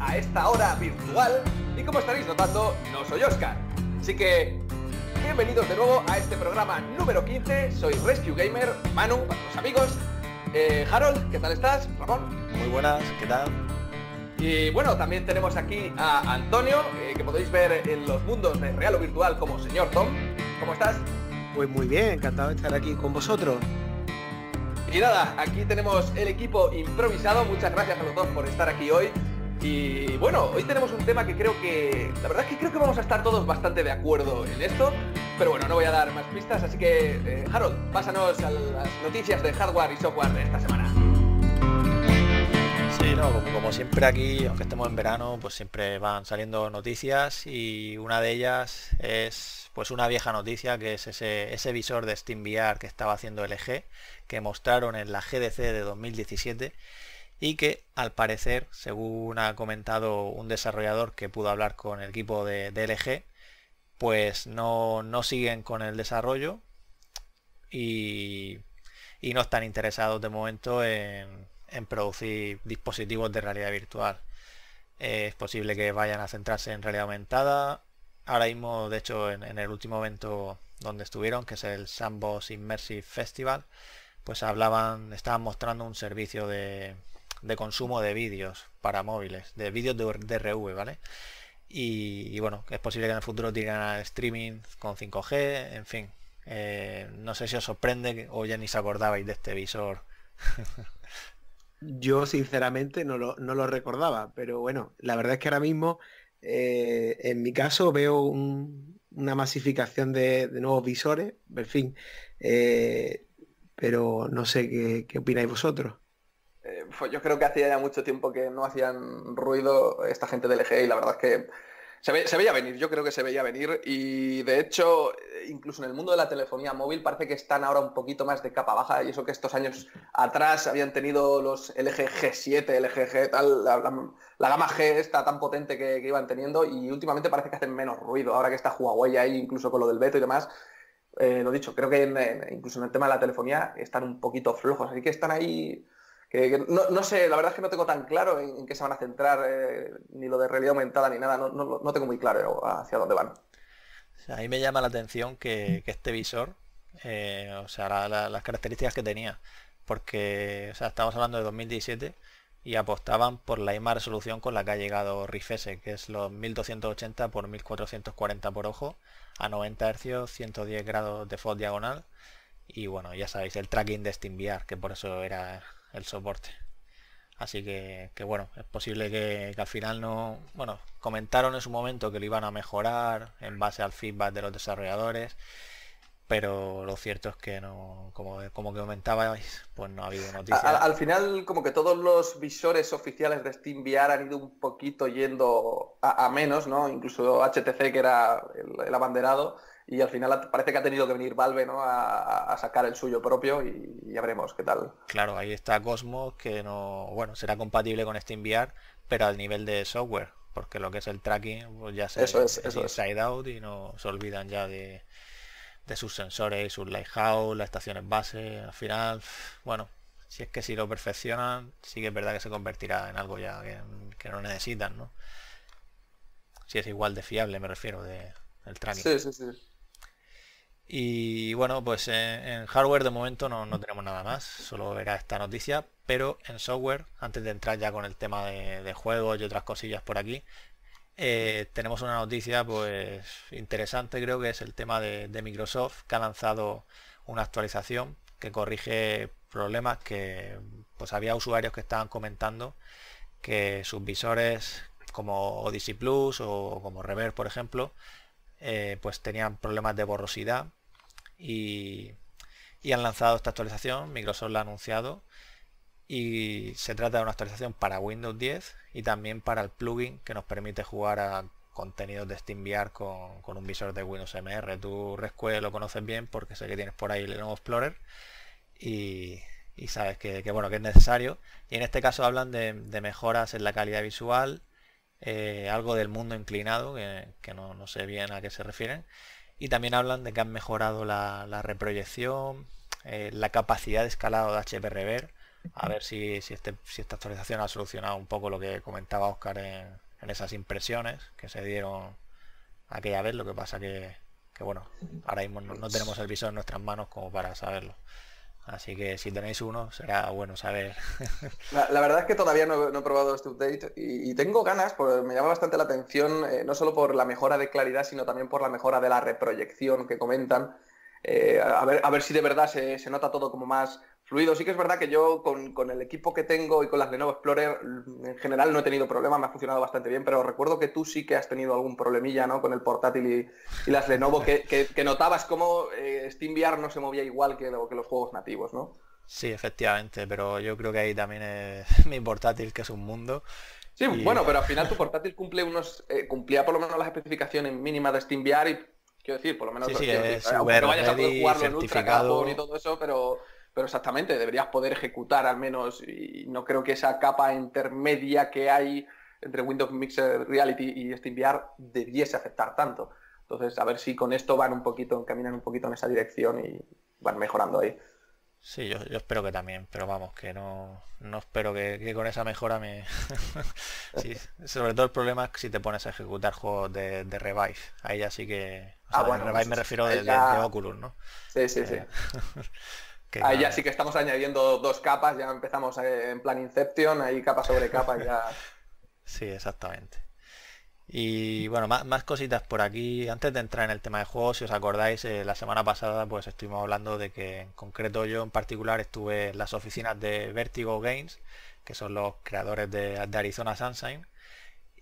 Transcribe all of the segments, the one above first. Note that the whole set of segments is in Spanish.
a esta hora virtual. Y como estaréis notando, no soy Oscar. Así que, bienvenidos de nuevo a este programa número 15. Soy Rescue Gamer, Manu, para los amigos. Eh, Harold, ¿qué tal estás? Ramón. Muy buenas, ¿qué tal? Y bueno, también tenemos aquí a Antonio, eh, que podéis ver en los mundos de real o virtual como señor Tom. ¿Cómo estás? Pues muy bien, encantado de estar aquí con vosotros. Y nada, aquí tenemos el equipo improvisado. Muchas gracias a los dos por estar aquí hoy. Y bueno, hoy tenemos un tema que creo que... La verdad es que creo que vamos a estar todos bastante de acuerdo en esto, pero bueno, no voy a dar más pistas, así que eh, Harold, pásanos a las noticias de hardware y software de esta semana. Sí, no, como, siempre aquí, aunque estemos en verano, pues siempre van saliendo noticias y una de ellas es pues una vieja noticia que es ese, ese visor de SteamVR que estaba haciendo LG, que mostraron en la GDC de 2017 y que al parecer, según ha comentado un desarrollador que pudo hablar con el equipo de, de LG, pues no, siguen con el desarrollo y, no están interesados de momento en, producir dispositivos de realidad virtual. Eh, es posible que vayan a centrarse en realidad aumentada. Ahora mismo, de hecho, en, en el último evento donde estuvieron, que es el Sandbox Immersive Festival, pues hablaban, estaban mostrando un servicio de, de consumo de vídeos para móviles, de vídeos de DRV, ¿vale? Y, bueno, es posible que en el futuro tiren a streaming con 5G, en fin. Eh, no sé si os sorprende o ya ni se acordabais de este visor. Yo sinceramente no lo, no lo recordaba, pero bueno, la verdad es que ahora mismo eh, en mi caso veo una masificación de, nuevos visores, en fin, eh, pero no sé qué, qué opináis vosotros. Eh, pues yo creo que hacía ya mucho tiempo que no hacían ruido esta gente del LG e e y la verdad es que se, veía venir, yo creo que se veía venir y de hecho eh, incluso en el mundo de la telefonía móvil parece que están ahora un poquito más de capa baja y eso que estos años atrás habían tenido los LG G7, LG tal, la, gama G está tan potente que, iban teniendo y últimamente parece que hacen menos ruido ahora que está Huawei ahí incluso con lo del Beto y demás. Eh, lo dicho, creo que incluso en el tema de la telefonía están un poquito flojos, así que están ahí no, sé, la verdad es que no tengo tan claro en, qué se van a centrar, eh, ni lo de realidad aumentada ni nada, no, tengo muy claro hacia dónde van. Ahí me llama la atención que, este visor, eh, o sea, las características que tenía, porque, estamos hablando de 2017 y apostaban por la misma resolución con la que ha llegado Rifese, que es los 1280 x 1440 por ojo, a 90 Hz, 110 grados de foz diagonal, y bueno, ya sabéis, el tracking de SteamVR, que por eso era el soporte. Así que, bueno, es posible que, al final no... Bueno, comentaron en su momento que lo iban a mejorar en base al feedback de los desarrolladores, pero lo cierto es que no, como, como que comentabais, pues no ha habido noticias. Al, final, como que todos los visores oficiales de SteamVR han ido un poquito yendo a, menos, ¿no? Incluso HTC, que era el abanderado, y al final parece que ha tenido que venir Valve a, sacar el suyo propio y ya veremos qué tal. Claro, ahí está Cosmos que no, bueno, será compatible con SteamVR, pero al nivel de software, porque lo que es el tracking pues ya se eso es, eso inside out y no se olvidan ya de, sus sensores, y sus lighthouse, las estaciones base, al final, bueno, si es que si lo perfeccionan, sí que es verdad que se convertirá en algo ya que, no necesitan, ¿no? Si es igual de fiable, me refiero, de, el tracking. Sí, sí, sí. Y bueno, pues en, hardware de momento no, tenemos nada más, solo era esta noticia, pero en software, antes de entrar ya con el tema de, juegos y otras cosillas por aquí, eh, tenemos una noticia pues interesante creo que es el tema de, Microsoft que ha lanzado una actualización que corrige problemas que pues había usuarios que estaban comentando que sus visores como Odyssey Plus o como Reverb por ejemplo eh, pues tenían problemas de borrosidad y, han lanzado esta actualización, Microsoft la ha anunciado y se trata de una actualización para Windows 10 y también para el plugin que nos permite jugar a contenidos de SteamVR con, un visor de Windows MR. Tú, Rescue, lo conoces bien porque sé que tienes por ahí el nuevo Explorer y, sabes que, bueno, que es necesario. Y en este caso hablan de, mejoras en la calidad visual, eh, algo del mundo inclinado, que, no sé bien a qué se refieren, y también hablan de que han mejorado la, reproyección, eh, la capacidad de escalado de HP Rever. A ver este, si, esta actualización ha solucionado un poco lo que comentaba Oscar en, esas impresiones que se dieron aquella vez. Lo que pasa que, bueno, ahora mismo no tenemos el visor en nuestras manos como para saberlo. Así que si tenéis uno, será bueno saber. La, verdad es que todavía no, he probado este update y, tengo ganas, porque me llama bastante la atención, eh, no solo por la mejora de claridad, sino también por la mejora de la reproyección que comentan. Eh, a, ver, a ver si de verdad se, nota todo como más fluido. Sí que es verdad que yo con, el equipo que tengo y con las Lenovo Explorer mm, en general no he tenido problemas, me ha funcionado bastante bien, pero recuerdo que tú sí que has tenido algún problemilla ¿no? con el portátil y, las Lenovo, que, que, notabas como eh, SteamVR no se movía igual que, que los juegos nativos, ¿no? Sí, efectivamente, pero yo creo que ahí también es mi portátil, que es un mundo. Sí, bueno, pero al final tu portátil cumple unos, eh, cumplía por lo menos las especificaciones mínimas de SteamVR y Quiero decir, por lo menos... no vayas a poder jugarlo en ultra y todo eso, pero, pero exactamente, deberías poder ejecutar al menos y no creo que esa capa intermedia que hay entre Windows Mixer Reality y SteamVR debiese afectar tanto. Entonces, a ver si con esto van un poquito, caminan un poquito en esa dirección y van mejorando ahí. Sí, yo, espero que también, pero vamos, que no, no espero que, con esa mejora me... sí, sobre todo el problema es que si te pones a ejecutar juegos de, de Revive. Ahí ya sí que... Ah, pues Revive me refiero de, Oculus, ¿no? Sí, sí, sí. Eh, ahí ya sí que estamos añadiendo dos capas, ya empezamos eh, en plan Inception, ahí capa sobre capa ya... sí, exactamente. Y bueno, más, cositas por aquí. Antes de entrar en el tema de juegos, si os acordáis, eh, la semana pasada pues estuvimos hablando de que en concreto yo en particular estuve en las oficinas de Vertigo Games, que son los creadores de, Arizona Sunshine.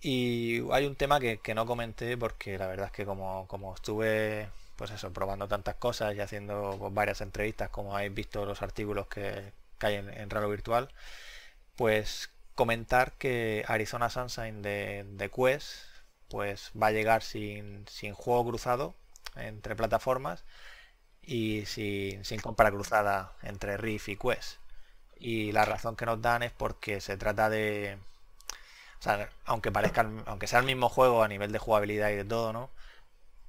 Y hay un tema que, no comenté porque la verdad es que como, estuve pues eso, probando tantas cosas y haciendo pues, varias entrevistas, como habéis visto los artículos que, caen en, en Raro Virtual, pues comentar que Arizona Sunshine de, de Quest pues va a llegar sin, juego cruzado entre plataformas y sin, sin compra cruzada entre Rift y Quest. Y la razón que nos dan es porque se trata de. aunque parezca, aunque sea el mismo juego a nivel de jugabilidad y de todo, ¿no?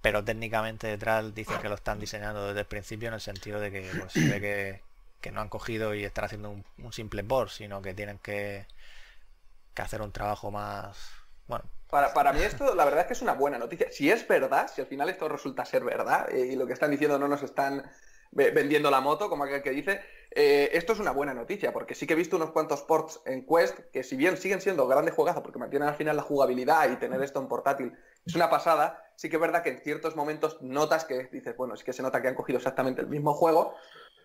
Pero técnicamente detrás dicen que lo están diseñando desde el principio en el sentido de que pues, que, no han cogido y están haciendo un, simple port, sino que tienen que, que hacer un trabajo más, bueno, para, mí esto, la verdad es que es una buena noticia. Si es verdad, si al final esto resulta ser verdad eh, y lo que están diciendo no nos están vendiendo la moto, como aquel que dice, eh, esto es una buena noticia, porque sí que he visto unos cuantos ports en Quest que si bien siguen siendo grandes juegazos, porque mantienen al final la jugabilidad y tener esto en portátil es una pasada, sí que es verdad que en ciertos momentos notas que dices, bueno, es que se nota que han cogido exactamente el mismo juego,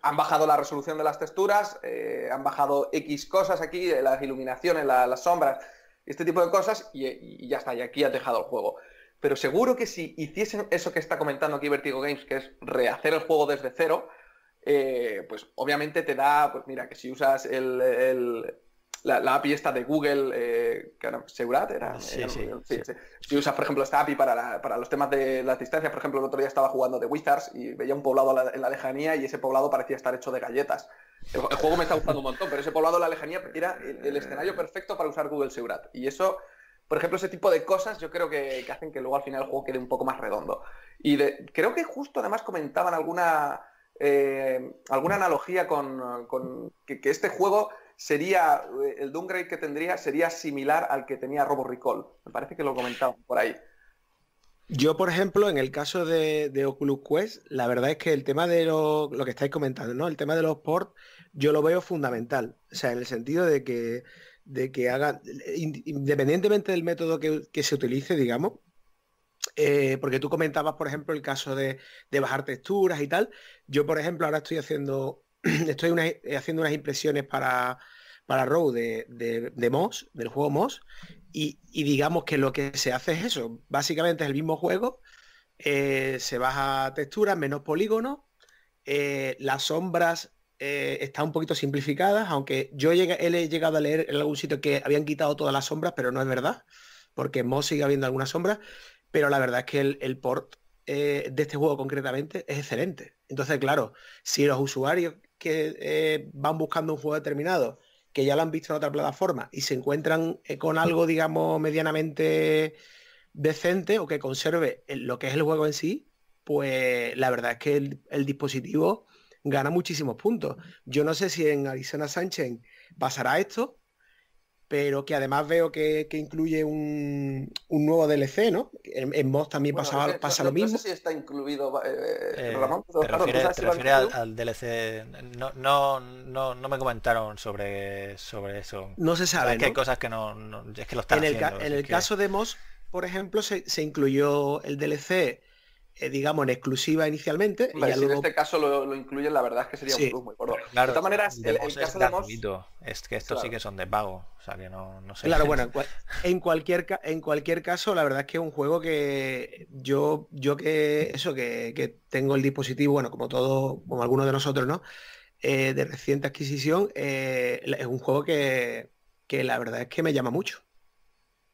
han bajado la resolución de las texturas, eh, han bajado X cosas aquí, las iluminaciones, las sombras, este tipo de cosas y, ya está, y aquí has dejado el juego. Pero seguro que si hiciesen eso que está comentando aquí Vertigo Games, que es rehacer el juego desde cero, eh, pues obviamente te da, pues mira, que si usas el, la, API esta de Google, eh, Seurat, era... Sí, sí, Si usas, por ejemplo, esta API para, los temas de las distancias, por ejemplo, el otro día estaba jugando de Wizards y veía un poblado en la lejanía y ese poblado parecía estar hecho de galletas. El, juego me está gustando un montón, pero ese poblado en la lejanía era el, escenario eh. perfecto para usar Google Seurat. Y eso, por ejemplo, ese tipo de cosas yo creo que, hacen que luego al final el juego quede un poco más redondo. Y creo que justo además comentaban alguna... Eh, alguna analogía con, que, este juego sería, eh, el downgrade que tendría sería similar al que tenía Robo Recall. Me parece que lo comentaba por ahí. Yo, por ejemplo, en el caso de, Oculus Quest, la verdad es que el tema de lo, lo que estáis comentando, ¿no? El tema de los ports, yo lo veo fundamental. O sea, en el sentido de que, de que haga independientemente del método que, se utilice, digamos, eh, porque tú comentabas, por ejemplo, el caso de, de bajar texturas y tal. Yo, por ejemplo, ahora estoy haciendo estoy eh, haciendo unas impresiones para, para Row de, de, Moss, del juego Moss, y, digamos que lo que se hace es eso. Básicamente es el mismo juego, eh, se baja textura, menos polígono, eh, las sombras están un poquito simplificadas, aunque yo he llegado a leer en algún sitio que habían quitado todas las sombras, pero no es verdad, porque Moss sigue habiendo algunas sombras, pero la verdad es que el, port de este juego concretamente es excelente. Entonces, claro, si los usuarios que eh, van buscando un juego determinado, que ya lo han visto en otra plataforma y se encuentran eh, con algo, digamos, medianamente decente o que conserve lo que es el juego en sí, pues la verdad es que el, dispositivo gana muchísimos puntos. Yo no sé si en Arizona Sánchez pasará esto, pero que además veo que, que incluye un, un, nuevo DLC, ¿no? En, en también pasa, lo mismo. No sé si está incluido, eh, eh, eh, Ramón, te al, DLC. No, no, no, me comentaron sobre, sobre eso. No se sabe. Es que hay cosas que no, es que en el, caso de Moss, por ejemplo, se, se incluyó el DLC eh, digamos, en exclusiva inicialmente. y si en este caso lo, lo, incluyen, la verdad es que sería un plus muy gordo. de todas maneras, en el caso de Moss... Es que estos sí que son de pago, o sea que no, sé. Claro, bueno, en, cualquier, en cualquier caso, la verdad es que es un juego que yo, yo que eso, que, tengo el dispositivo, bueno, como todos, como algunos de nosotros, ¿no? Eh, de reciente adquisición, eh, es un juego que, que la verdad es que me llama mucho.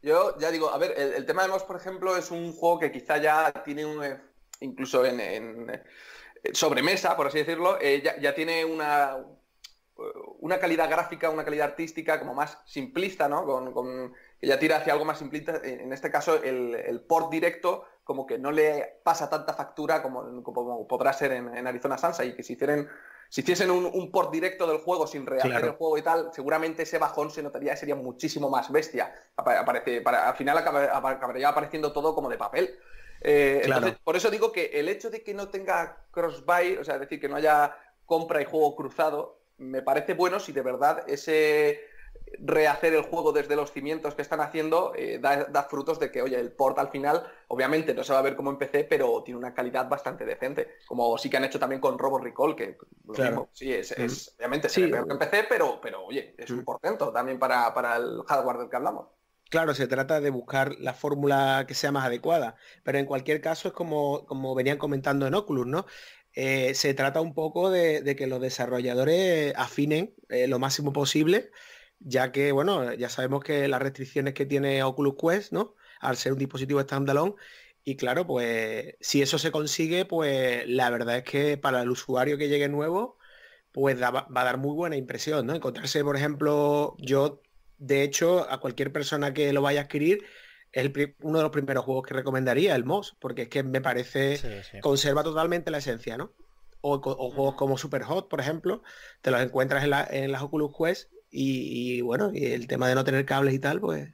Yo ya digo, a ver, el, el tema de Moss, por ejemplo, es un juego que quizá ya tiene un, incluso en, eh, sobremesa, por así decirlo, eh, ya, tiene una, eh, una calidad gráfica, una calidad artística como más simplista, ¿no? Con, que ya tira hacia algo más simplista. En este caso, el, port directo como que no le pasa tanta factura como, podrá ser en, Arizona Sansa y que si si hiciesen un, port directo del juego sin realizar el juego y tal, seguramente ese bajón se notaría sería muchísimo más bestia. Aparece, para, al final acabaría apareciendo todo como de papel. Eh, por eso digo que el hecho de que no tenga cross-buy, o sea, decir, que no haya compra y juego cruzado, me parece bueno si de verdad ese rehacer el juego desde los cimientos que están haciendo eh, da, frutos de que, oye, el port al final, obviamente no se va a ver como empecé, pero tiene una calidad bastante decente, como sí que han hecho también con Robo Recall, que sí, es, obviamente sí. peor que empecé, pero, pero oye, es un portento también para el hardware del que hablamos. Claro, se trata de buscar la fórmula que sea más adecuada, pero en cualquier caso es como, como venían comentando en Oculus, ¿no? Eh, se trata un poco de, que los desarrolladores afinen eh, lo máximo posible, ya que, bueno, ya sabemos que las restricciones que tiene Oculus Quest, ¿no? Al ser un dispositivo standalone, y claro, pues si eso se consigue, pues la verdad es que para el usuario que llegue nuevo, pues va a dar muy buena impresión, ¿no? Encontrarse, por ejemplo, yo de hecho, a cualquier persona que lo vaya a adquirir, es uno de los primeros juegos que recomendaría, el MOS, porque es que me parece, conserva totalmente la esencia, ¿no? O, juegos como Super Hot, por ejemplo, te los encuentras en, las Oculus Quest y, bueno, y el tema de no tener cables y tal, pues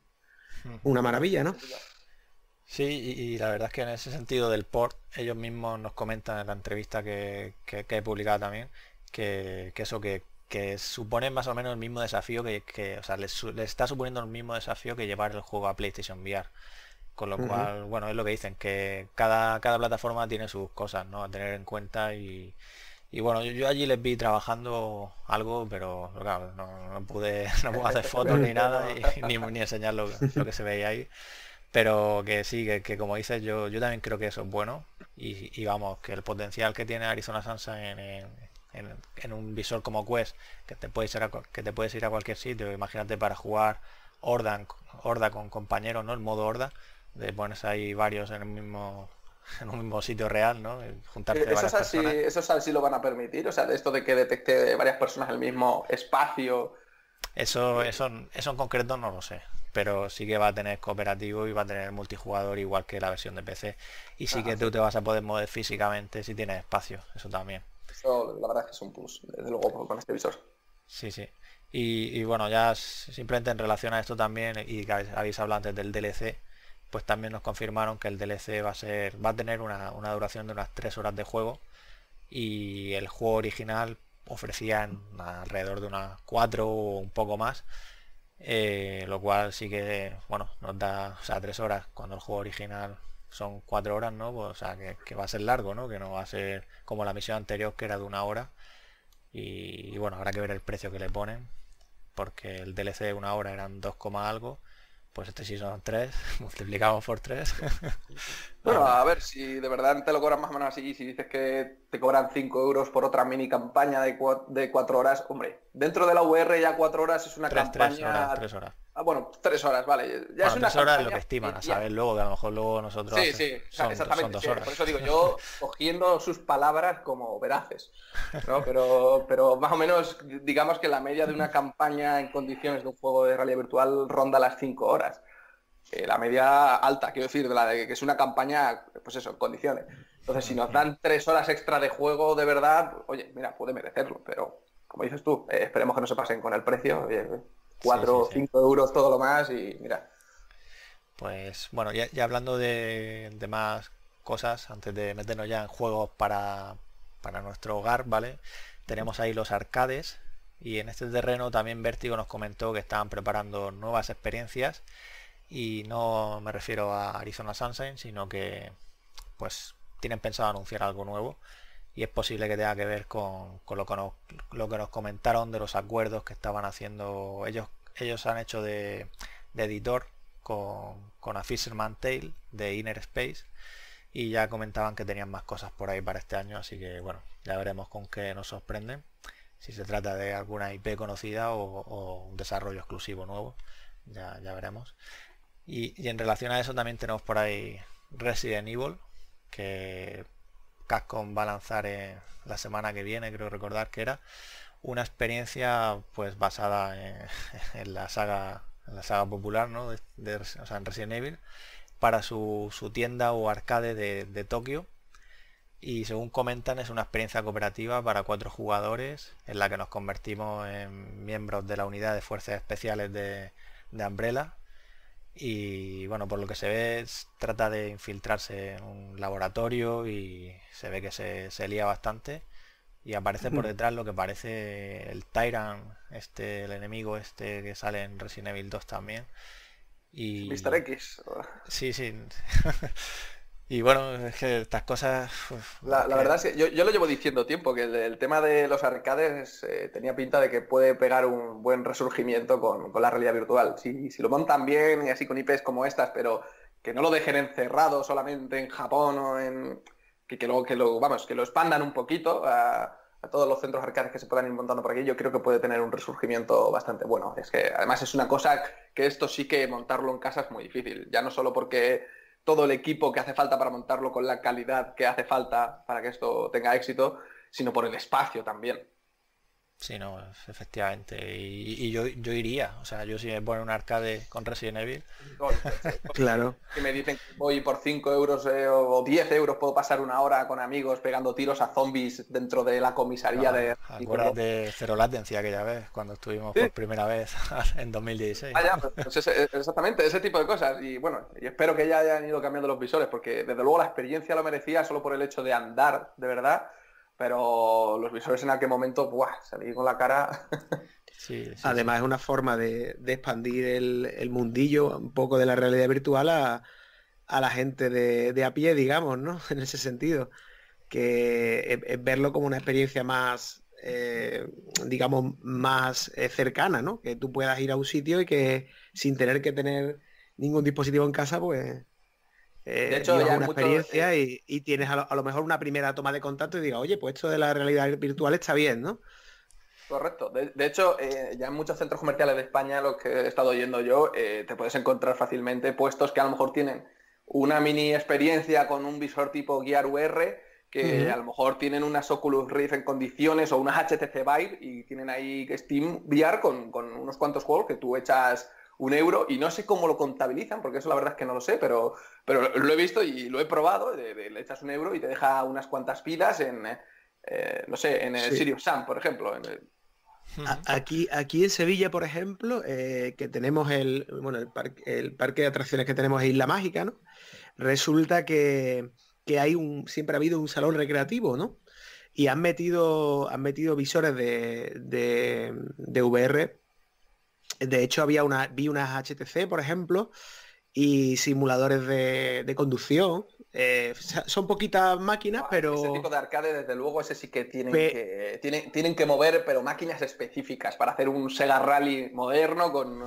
una maravilla, ¿no? Sí, y, la verdad es que en ese sentido del port, ellos mismos nos comentan en la entrevista que, he publicado también, que eso que que supone más o menos el mismo desafío que, que o sea, está suponiendo el mismo desafío que llevar el juego a PlayStation VR. Con lo cual, bueno, es lo que dicen, que cada, cada plataforma tiene sus cosas, ¿no? A tener en cuenta y, bueno, yo, allí les vi trabajando algo, pero claro, no, pude, hacer fotos ni nada, ni, ni, enseñar lo, que se veía ahí. Pero que sí, que, como dices, yo, yo también creo que eso es bueno. Y, vamos, que el potencial que tiene Arizona Sansa en en, un visor como Quest, que te, puedes ir a, que te puedes ir a cualquier sitio, imagínate para jugar Horda, horda con compañeros, ¿no? El modo Horda, de ponerse ahí varios en el mismo en un mismo sitio real, ¿no? Juntarte eso, así, eso así lo van a permitir, o sea, esto de que detecte varias personas en el mismo espacio. Eso, eso, eso en concreto no lo sé, pero sí que va a tener cooperativo y va a tener multijugador igual que la versión de PC. Y sí que tú te vas a poder mover físicamente si tienes espacio, eso también la verdad es que es un plus, desde luego, con este visor. Sí, sí. Y, bueno, ya simplemente en relación a esto también, y que habéis hablado antes del DLC, pues también nos confirmaron que el DLC va a ser va a tener una, duración de unas 3 horas de juego y el juego original ofrecía alrededor de unas 4 o un poco más eh, lo cual sí que bueno nos da sea 3 horas cuando el juego original son cuatro horas, ¿no? Pues, o sea, que, va a ser largo, ¿no? Que no va a ser como la misión anterior que era de una hora. Y, bueno, habrá que ver el precio que le ponen. Porque el DLC de una hora eran 2, algo. Pues este sí son 3, multiplicamos por 3. Bueno, a ver, si de verdad te lo cobran más o menos así, si dices que te cobran 5 euros por otra mini campaña de 4 horas, hombre, dentro de la UR ya 4 horas es una campaña... 3 horas, tres horas. Ah, bueno, 3 horas, vale. Ya es una tres horas lo que estiman, a saber luego, que a lo mejor luego nosotros... Sí, sí, exactamente. horas. por eso digo, yo cogiendo sus palabras como veraces, pero, pero más o menos digamos que la media de una campaña en condiciones de un juego de realidad virtual ronda las 5 horas. Eh, la media alta, quiero decir, de la de que es una campaña, pues eso, condiciones. Entonces, si nos dan tres horas extra de juego de verdad, oye, mira, puede merecerlo, pero como dices tú, eh, esperemos que no se pasen con el precio, oye, cuatro, cinco euros, todo lo más, y mira. Pues bueno, ya, hablando de, de, más cosas, antes de meternos ya en juegos para, para nuestro hogar, ¿vale? Tenemos ahí los arcades, y en este terreno también Vertigo nos comentó que estaban preparando nuevas experiencias y no me refiero a Arizona Sunshine, sino que pues tienen pensado anunciar algo nuevo y es posible que tenga que ver con, lo, que nos, comentaron de los acuerdos que estaban haciendo ellos ellos han hecho de, editor con, con, a Fisherman Tail de Inner Space y ya comentaban que tenían más cosas por ahí para este año así que bueno ya veremos con qué nos sorprenden si se trata de alguna IP conocida o, un desarrollo exclusivo nuevo ya, ya veremos y, en relación a eso también tenemos por ahí Resident Evil, que Capcom va a lanzar la semana que viene, creo recordar que era una experiencia pues basada en, la saga la saga popular, ¿no? De, o sea, en Resident Evil para su, tienda o arcade de, Tokio. Y según comentan es una experiencia cooperativa para cuatro jugadores en la que nos convertimos en miembros de la unidad de fuerzas especiales de, de Umbrella y bueno, por lo que se ve trata de infiltrarse en un laboratorio y se ve que se, se lía bastante y aparece por detrás lo que parece el Tyrant, este, el enemigo este que sale en Resident Evil 2 también. Y... Mr. X. Sí, sí. Y bueno, es que estas cosas... la, verdad es que yo, lo llevo diciendo tiempo, que el, tema de los arcades eh, tenía pinta de que puede pegar un buen resurgimiento con, la realidad virtual. Si, si lo montan bien y así con IPs como estas, pero que no lo dejen encerrado solamente en Japón o en... Que, luego, que lo, vamos, que lo expandan un poquito a, a todos los centros arcades que se puedan ir montando por aquí, yo creo que puede tener un resurgimiento bastante bueno. Es que además es una cosa que esto sí que montarlo en casa es muy difícil, ya no solo porque todo el equipo que hace falta para montarlo con la calidad que hace falta para que esto tenga éxito, sino por el espacio también. Sí, no, efectivamente. Y, yo, iría. O sea, yo si me ponen un arcade con Resident Evil. Pues, pues, claro. Y me dicen que voy por 5 euros eh, o 10 euros puedo pasar una hora con amigos pegando tiros a zombies dentro de la comisaría ah, de. de Cero Latencia que ya ves, cuando estuvimos por primera vez en 2016. Ah, pues, e, exactamente, ese tipo de cosas. Y bueno, y espero que ya hayan ido cambiando los visores, porque desde luego la experiencia lo merecía solo por el hecho de andar, de verdad pero los visores en aquel momento, ¡buah! Salí con la cara. Además es una forma de, expandir el, mundillo un poco de la realidad virtual a, la gente de, a pie, digamos, ¿no? En ese sentido, que es, verlo como una experiencia más, eh, digamos, más eh, cercana, ¿no? Que tú puedas ir a un sitio y que sin tener que tener ningún dispositivo en casa, pues eh, de hecho, ya una experiencia eh, y, tienes a lo, mejor una primera toma de contacto y digas, oye, pues esto de la realidad virtual está bien, ¿no? Correcto. De, hecho, eh, ya en muchos centros comerciales de España, los que he estado oyendo yo, te puedes encontrar fácilmente puestos que a lo mejor tienen una mini experiencia con un visor tipo Gear VR, que a lo mejor tienen unas Oculus Rift en condiciones o una HTC Vive y tienen ahí que Steam VR con unos cuantos juegos que tú echas un euro y no sé cómo lo contabilizan, porque eso la verdad es que no lo sé, pero, pero lo he visto y lo he probado, le echas un euro y te deja unas cuantas pilas en, eh, no sé, en el Sirius Sam, por ejemplo. Aquí, aquí en Sevilla, por ejemplo, eh, que tenemos el, bueno, el, parque, de atracciones que tenemos es Isla Mágica, ¿no? Resulta que, que, hay un, siempre ha habido un salón recreativo, ¿no? Y han metido, han metido visores de, de, de VR de hecho, había una, vi unas HTC, por ejemplo, y simuladores de, conducción. Eh, son poquitas máquinas, pero... Ese tipo de arcade, desde luego, ese sí que tienen, que tienen, que mover, pero máquinas específicas para hacer un Sega Rally moderno con...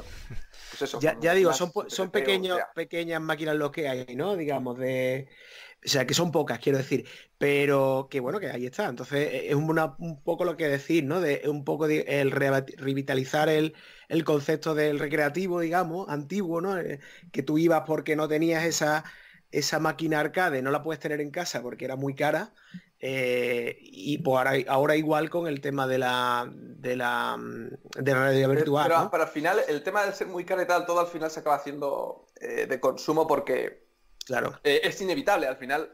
Pues ya, digo, son, son pequeñas máquinas lo que hay, ¿no? Digamos, de... O sea, que son pocas, quiero decir. Pero que bueno, que ahí está. Entonces, e, es un poco lo que decir, ¿no? De un poco el revitalizar el, concepto del recreativo, digamos, antiguo, ¿no? Eh, que tú ibas porque no tenías esa, esa máquina arcade, no la puedes tener en casa porque era muy cara. Eh, y pues ahora, igual con el tema de la de la mm, de eh, virtual. Pero, al final el tema de ser muy cara y tal, todo al final se acaba haciendo de consumo porque Claro. Eh, es inevitable, al final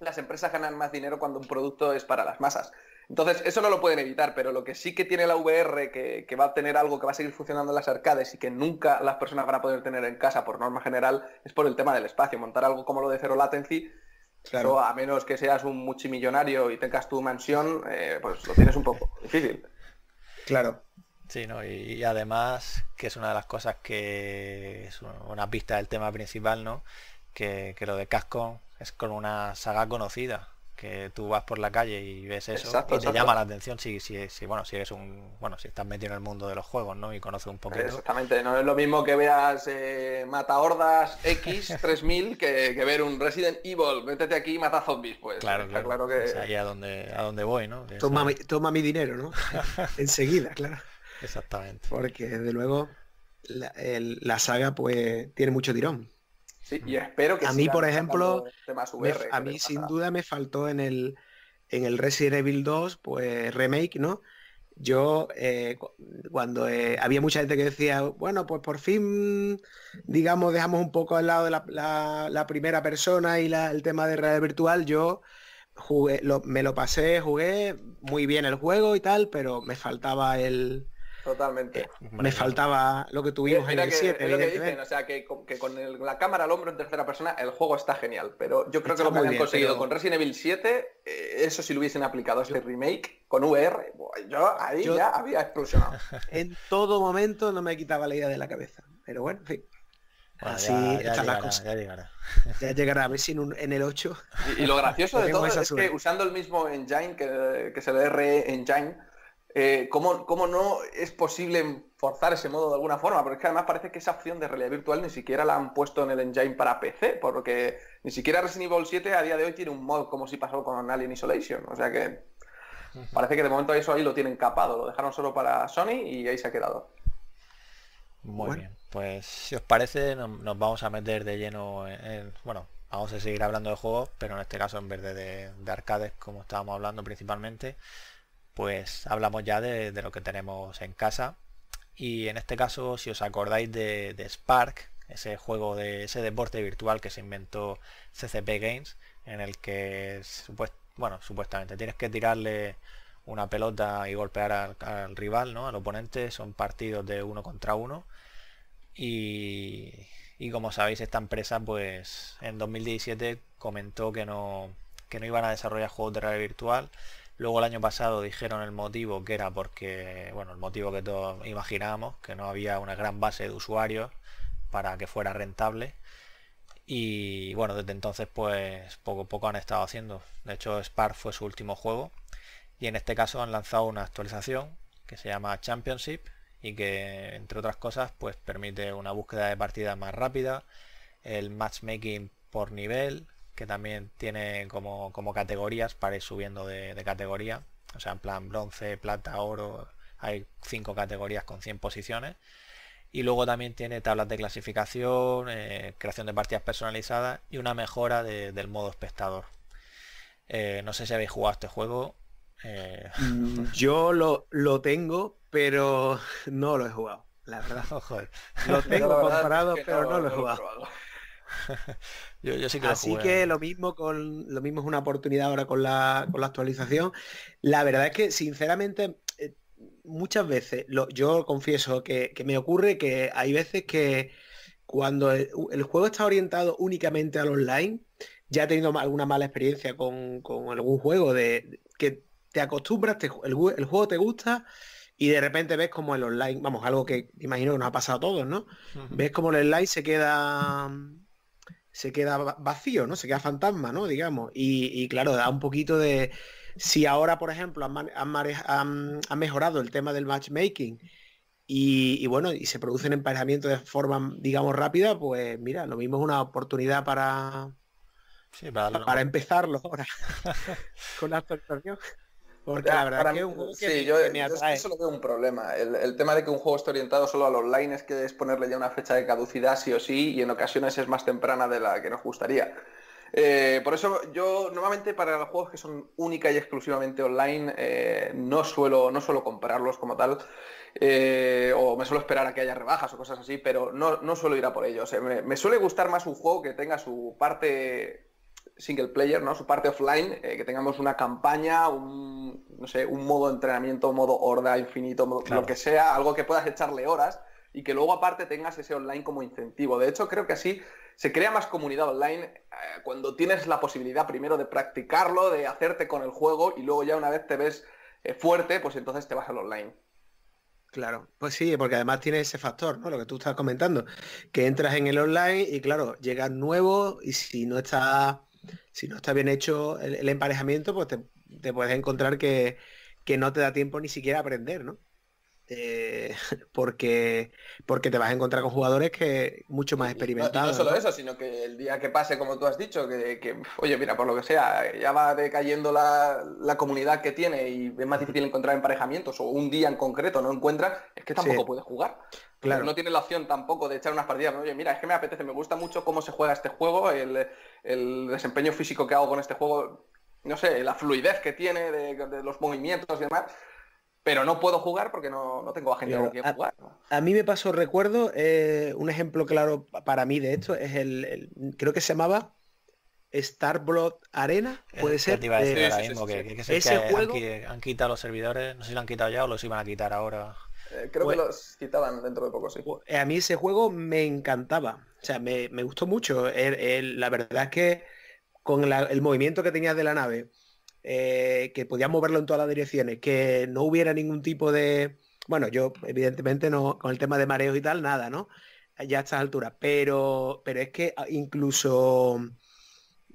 las empresas ganan más dinero cuando un producto es para las masas. Entonces, eso no lo pueden evitar, pero lo que sí que tiene la VR, que, va a tener algo que va a seguir funcionando en las arcades y que nunca las personas van a poder tener en casa por norma general, es por el tema del espacio. Montar algo como lo de Zero Latency, claro. a menos que seas un multimillonario y tengas tu mansión, eh, pues lo tienes un poco difícil. Claro. Sí, no, y, además, que es una de las cosas que es una pista del tema principal, ¿no? que, lo de casco es con una saga conocida. Que tú vas por la calle y ves eso y te llama la atención si, si, bueno, si eres un. Bueno, si estás metido en el mundo de los juegos, ¿no? Y conoces un poquito. Exactamente, no es lo mismo que veas eh, Mata Hordas X 3000 que, ver un Resident Evil. Métete aquí y mata zombies, pues. Claro, claro. que... Es ahí a donde, a donde voy, ¿no? Toma mi, toma mi dinero, ¿no? Enseguida, claro. Exactamente. Porque desde luego la, la, saga pues tiene mucho tirón. Sí, y espero que A mí, por ejemplo, a mí sin duda me faltó en el, en el Resident Evil 2, pues remake, ¿no? Yo, eh, cuando eh, había mucha gente que decía, bueno, pues por fin, digamos, dejamos un poco al lado de la, primera persona y el tema de realidad virtual, yo jugué, me lo pasé, jugué muy bien el juego y tal, pero me faltaba el, Totalmente. Eh, me faltaba lo que tuvimos en el 7. lo que o sea, que, con la cámara al hombro en tercera persona el juego está genial, pero yo creo que lo que han conseguido con Resident Evil 7, eh, eso si lo hubiesen aplicado a este remake con VR, yo ahí ya había explosionado. en todo momento no me quitaba la idea de la cabeza, pero bueno, en Así ya, llegará, ya, llegará, ya llegará. a ver si en, el 8. Y, lo gracioso de todo es que usando el mismo engine que, que es el RE engine, eh, como ¿cómo, no es posible forzar ese modo de alguna forma? Porque es que además parece que esa opción de realidad virtual ni siquiera la han puesto en el engine para PC, porque ni siquiera Resident Evil 7 a día de hoy tiene un mod como si pasó con Alien Isolation. O sea que parece que de momento eso ahí lo tienen capado, lo dejaron solo para Sony y ahí se ha quedado. Muy bien, pues si os parece nos vamos a meter de lleno en, Bueno, vamos a seguir hablando de juegos, pero en este caso en vez de, de arcades como estábamos hablando principalmente pues hablamos ya de, lo que tenemos en casa. Y en este caso, si os acordáis de, Spark, ese juego de ese deporte virtual que se inventó CCP Games, en el que bueno, supuestamente tienes que tirarle una pelota y golpear al, rival, ¿no? Al oponente, son partidos de uno contra uno. Y, como sabéis, esta empresa, pues en 2017 comentó que no, que no iban a desarrollar juegos de realidad virtual Luego el año pasado dijeron el motivo que era porque, bueno, el motivo que todos imaginábamos, que no había una gran base de usuarios para que fuera rentable. Y bueno, desde entonces pues poco a poco han estado haciendo. De hecho, Spark fue su último juego. Y en este caso han lanzado una actualización que se llama Championship y que entre otras cosas pues permite una búsqueda de partidas más rápida, el matchmaking por nivel, que también tiene como, categorías para ir subiendo de, categoría. O sea, en plan bronce, plata, oro, hay cinco categorías con 100 posiciones. Y luego también tiene tablas de clasificación, eh, creación de partidas personalizadas y una mejora del modo espectador. Eh, no sé si habéis jugado este juego. Eh, mm, yo lo, tengo, pero no lo he jugado. La verdad. Oh, joder. Lo tengo comparado, pero no lo he jugado. Así que lo mismo con lo mismo es una oportunidad ahora con la, con la actualización. La verdad es que sinceramente eh, muchas veces, yo confieso que, me ocurre que hay veces que cuando el, juego está orientado únicamente al online, ya he tenido alguna mala experiencia con, algún juego de, que te acostumbras, el, juego te gusta y de repente ves como el online, vamos, algo que imagino que nos ha pasado a todos, ¿no? Ves como el online se queda se queda vacío, ¿no? Se queda fantasma, ¿no? Digamos. Y, claro, da un poquito de... Si ahora, por ejemplo, han, mejorado el tema del matchmaking y, bueno, y se producen emparejamientos de forma, digamos, rápida, pues mira, lo mismo es una oportunidad para, para, empezarlo ahora con la actualización. Porque ah, la verdad que un sí, yo, veo un problema. El, tema de que un juego esté orientado solo al online es que es ponerle ya una fecha de caducidad sí o sí y en ocasiones es más temprana de la que nos gustaría. Eh, por eso yo normalmente para los juegos que son única y exclusivamente online eh, no, suelo, no suelo comprarlos como tal. Eh, o me suelo esperar a que haya rebajas o cosas así, pero no, no suelo ir a por ellos. me, suele gustar más un juego que tenga su parte single player, ¿no? Su parte offline, eh, que tengamos una campaña, un, no sé, un modo entrenamiento, modo horda, infinito, modo, lo que sea, algo que puedas echarle horas y que luego aparte tengas ese online como incentivo. De hecho, creo que así se crea más comunidad online eh, cuando tienes la posibilidad primero de practicarlo, de hacerte con el juego y luego ya una vez te ves eh, fuerte, pues entonces te vas al online. Claro, pues sí, porque además tiene ese factor, ¿no? Lo que tú estás comentando, que entras en el online y claro, llegas nuevo y si no está si no está bien hecho el, emparejamiento, pues te, puedes encontrar que, que no te da tiempo ni siquiera a aprender, ¿no? Eh, porque, porque te vas a encontrar con jugadores que mucho más experimentados. no, solo eso, sino que el día que pase, como tú has dicho, que, oye, mira, por lo que sea, ya va decayendo la, comunidad que tiene y es más difícil encontrar emparejamientos o un día en concreto no encuentras, es que tampoco puedes jugar. Claro. no tiene la opción tampoco de echar unas partidas. Oye, mira, es que me apetece, me gusta mucho cómo se juega este juego, el, desempeño físico que hago con este juego, no sé, la fluidez que tiene de los movimientos y demás pero no puedo jugar porque no, no tengo agente gente con quien jugar. A, mí me pasó, recuerdo, eh, un ejemplo claro para mí de esto es el, creo que se llamaba Starblood Arena, eh, puede ser. Ese juego han, han, quitado los servidores, no sé si lo han quitado ya o los iban a quitar ahora. Eh, creo que pues los quitaban dentro de poco, sí. Pues, a mí ese juego me encantaba, o sea, me, me gustó mucho. la verdad es que con el movimiento que tenías de la nave, eh, que podías moverlo en todas las direcciones, que no hubiera ningún tipo de... Bueno, yo evidentemente no, con el tema de mareos y tal, nada, ¿no? Ya a estas alturas, pero, pero es que ah, incluso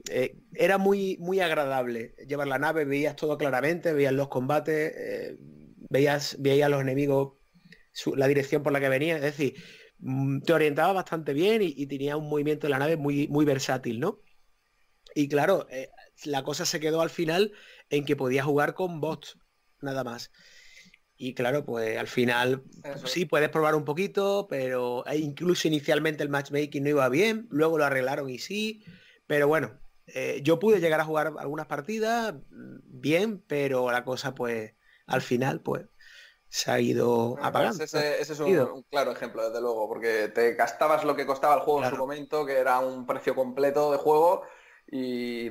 eh, era muy, muy agradable llevar la nave, veías todo claramente, veías los combates, eh, veías, veías a los enemigos, la dirección por la que venía, es decir, mm, te orientaba bastante bien y, tenía un movimiento de la nave muy, muy versátil, ¿no? Y claro, la cosa se quedó al final en que podía jugar con bots, nada más. Y claro, pues al final sí puedes probar un poquito, pero e incluso inicialmente el matchmaking no iba bien, luego lo arreglaron y sí, pero bueno, eh, yo pude llegar a jugar algunas partidas mm, bien, pero la cosa pues al final pues se ha ido pues apagando. Ese, es un, claro ejemplo, desde luego, porque te gastabas lo que costaba el juego en su momento, que era un precio completo de juego, y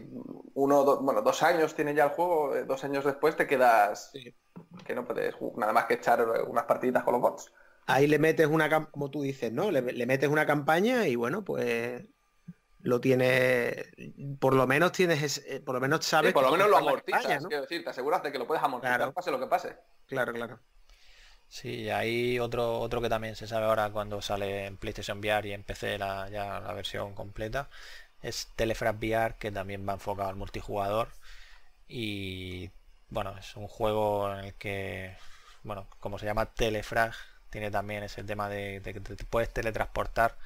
uno, dos bueno, dos años tiene ya el juego, eh, dos años después te quedas que no puedes nada más que echar unas partiditas con los bots. Ahí le metes una, como tú dices, ¿no? Le, metes una campaña y bueno, pues lo tiene por lo menos tienes, eh, por lo menos sabes... por lo menos lo amortizas, quiero decir, te aseguras de que lo puedes amortizar, pase lo que pase. Claro, claro. Sí, hay otro, otro que también se sabe ahora cuando sale en PlayStation VR y en la, ya la versión completa, es Telefrag VR, que también va enfocado al multijugador. Y bueno, es un juego en el que, bueno, como se llama Telefrag, tiene también ese tema de, que te puedes teletransportar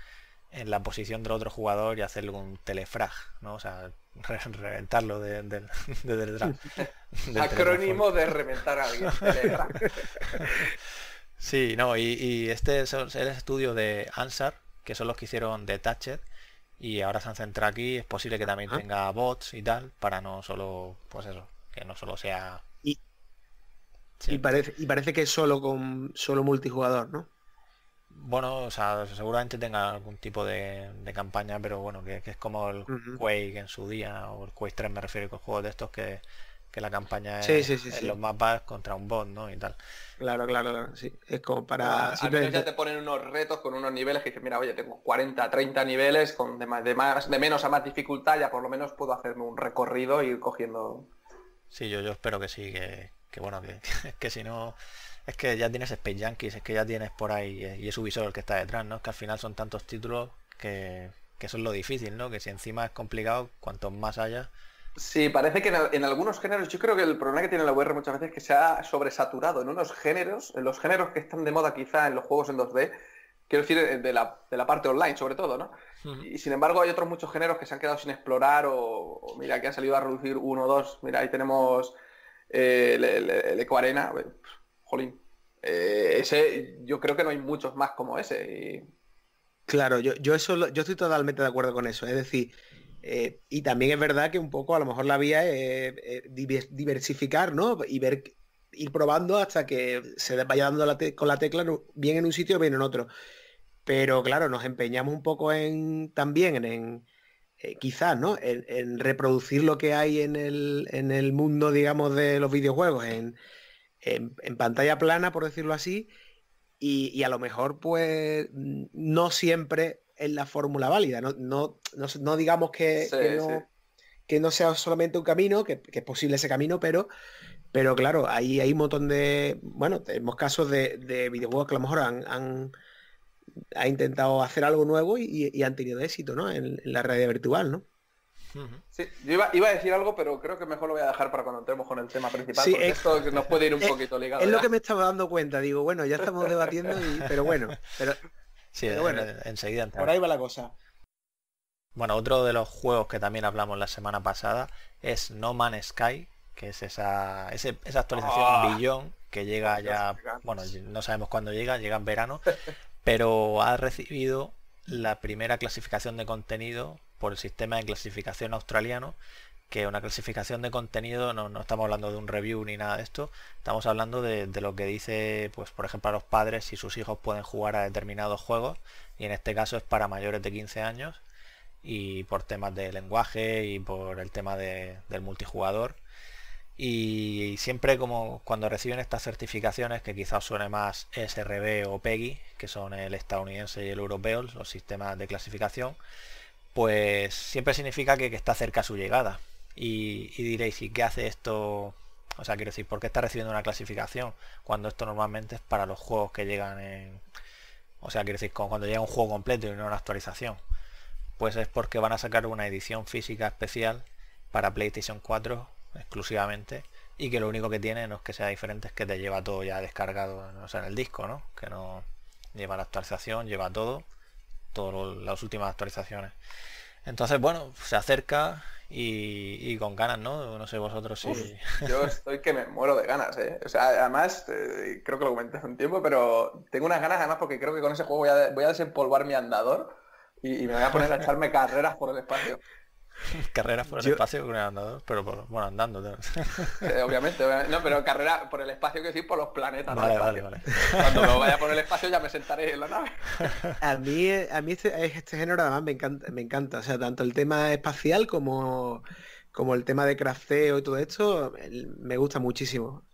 en la posición del otro jugador y hacerle un telefrag, ¿no? O sea, reventarlo de, de, Acrónimo de reventar a alguien. sí, no, y, este es el estudio de Ansar, que son los que hicieron Touched y ahora se han centrado aquí, es posible que también tenga bots y tal, para no solo, pues eso, que no solo sea... Y, parece, y parece que es solo, con, solo multijugador, ¿no? Bueno, o sea, seguramente tenga algún tipo de, campaña, pero bueno, que, es como el Quake en su día, o el Quake 3 me refiero, con juegos de estos que que la campaña es, los mapas contra un bot, ¿no? Y tal. Claro, claro, sí. Es como para... Al ya te ponen unos retos con unos niveles que dices, mira, oye, tengo 40, 30 niveles con de, más, de, menos a más dificultad, ya por lo menos puedo hacerme un recorrido y e ir cogiendo... Sí, yo, yo espero que sí, que, bueno, que, que, que si no... Es que ya tienes Space Yankees, es que ya tienes por ahí, eh, y es Ubisoft el que está detrás, ¿no? Es que al final son tantos títulos que, que eso es lo difícil, ¿no? Que si encima es complicado, cuantos más haya, Sí, parece que en, algunos géneros, yo creo que el problema que tiene la VR muchas veces es que se ha sobresaturado en unos géneros, en los géneros que están de moda quizá en los juegos en 2D, quiero decir, de la, parte online sobre todo, ¿no? Y sin embargo hay otros muchos géneros que se han quedado sin explorar o, mira, que han salido a reducir uno o dos, mira, ahí tenemos eh, el, Eco Arena eh, jolín, eh, ese yo creo que no hay muchos más como ese. Claro, yo, eso, yo estoy totalmente de acuerdo con eso, es decir eh, y también es verdad que un poco a lo mejor la vía es, diversificar, ¿no? Y ver, ir probando hasta que se vaya dando la con la tecla bien en un sitio, o bien en otro. Pero claro, nos empeñamos un poco en también en, eh, quizás, ¿no? En, reproducir lo que hay en el, mundo, digamos, de los videojuegos, en, pantalla plana, por decirlo así, y, y, a lo mejor pues no siempre es la fórmula válida. No, no, no, digamos que, que, no, sea solamente un camino, que, es posible ese camino, pero, pero claro, ahí hay un montón de. Bueno, tenemos casos de, videojuegos que a lo mejor han, ha intentado hacer algo nuevo y, han tenido éxito, ¿no? En, la realidad virtual, ¿no? Sí, yo iba, a decir algo, pero creo que mejor lo voy a dejar para cuando entremos con el tema principal, porque eh, esto nos puede ir un eh, poquito ligado. Es lo que me estaba dando cuenta, digo, bueno, ya estamos debatiendo, pero bueno, pero Sí, eh, eh, enseguida Por ahí va la cosa. Bueno, otro de los juegos que también hablamos la semana pasada es No Man's Sky, que es esa, esa actualización ah. billón que llega ya, bueno, no sabemos cuándo llega, llega en verano, pero ha recibido la primera clasificación de contenido por el sistema de clasificación australiano que una clasificación de contenido, no, estamos hablando de un review ni nada de esto, estamos hablando de, lo que dice, pues por ejemplo, a los padres si sus hijos pueden jugar a determinados juegos, y en este caso es para mayores de 15 años, y por temas de lenguaje y por el tema del multijugador. Y, siempre como cuando reciben estas certificaciones, que quizás suene más SRB o PEGI, que son el estadounidense y el europeo, los sistemas de clasificación, pues siempre significa que está cerca su llegada y, diréis, ¿y qué hace esto? O sea, quiero decir, ¿por qué está recibiendo una clasificación cuando esto normalmente es para los juegos que llegan en... O sea, quiero decir, cuando llega un juego completo y no una actualización. Pues es porque van a sacar una edición física especial para PlayStation 4 exclusivamente y que lo único que tiene no es que sea diferente, es que te lleva todo ya descargado o sea, en el disco, ¿no? Que no lleva la actualización, lleva todo, todas las últimas actualizaciones. Entonces, bueno, se acerca y, con ganas, ¿no? No sé vosotros si... yo estoy que me muero de ganas, ¿eh? O sea, además, eh, creo que lo comenté hace un tiempo, pero tengo unas ganas además porque creo que con ese juego voy a, desempolvar mi andador y, me voy a poner a echarme carreras por el espacio. Carreras por el espacio con el pero bueno, andando. Eh, obviamente, no, pero carrera por el espacio que sí, por los planetas. Cuando lo vaya por el espacio ya me sentaré en la nave. A mí, a mí este, este, género además me encanta, me encanta. O sea, tanto el tema espacial como, como el tema de crafteo y todo esto, me gusta muchísimo.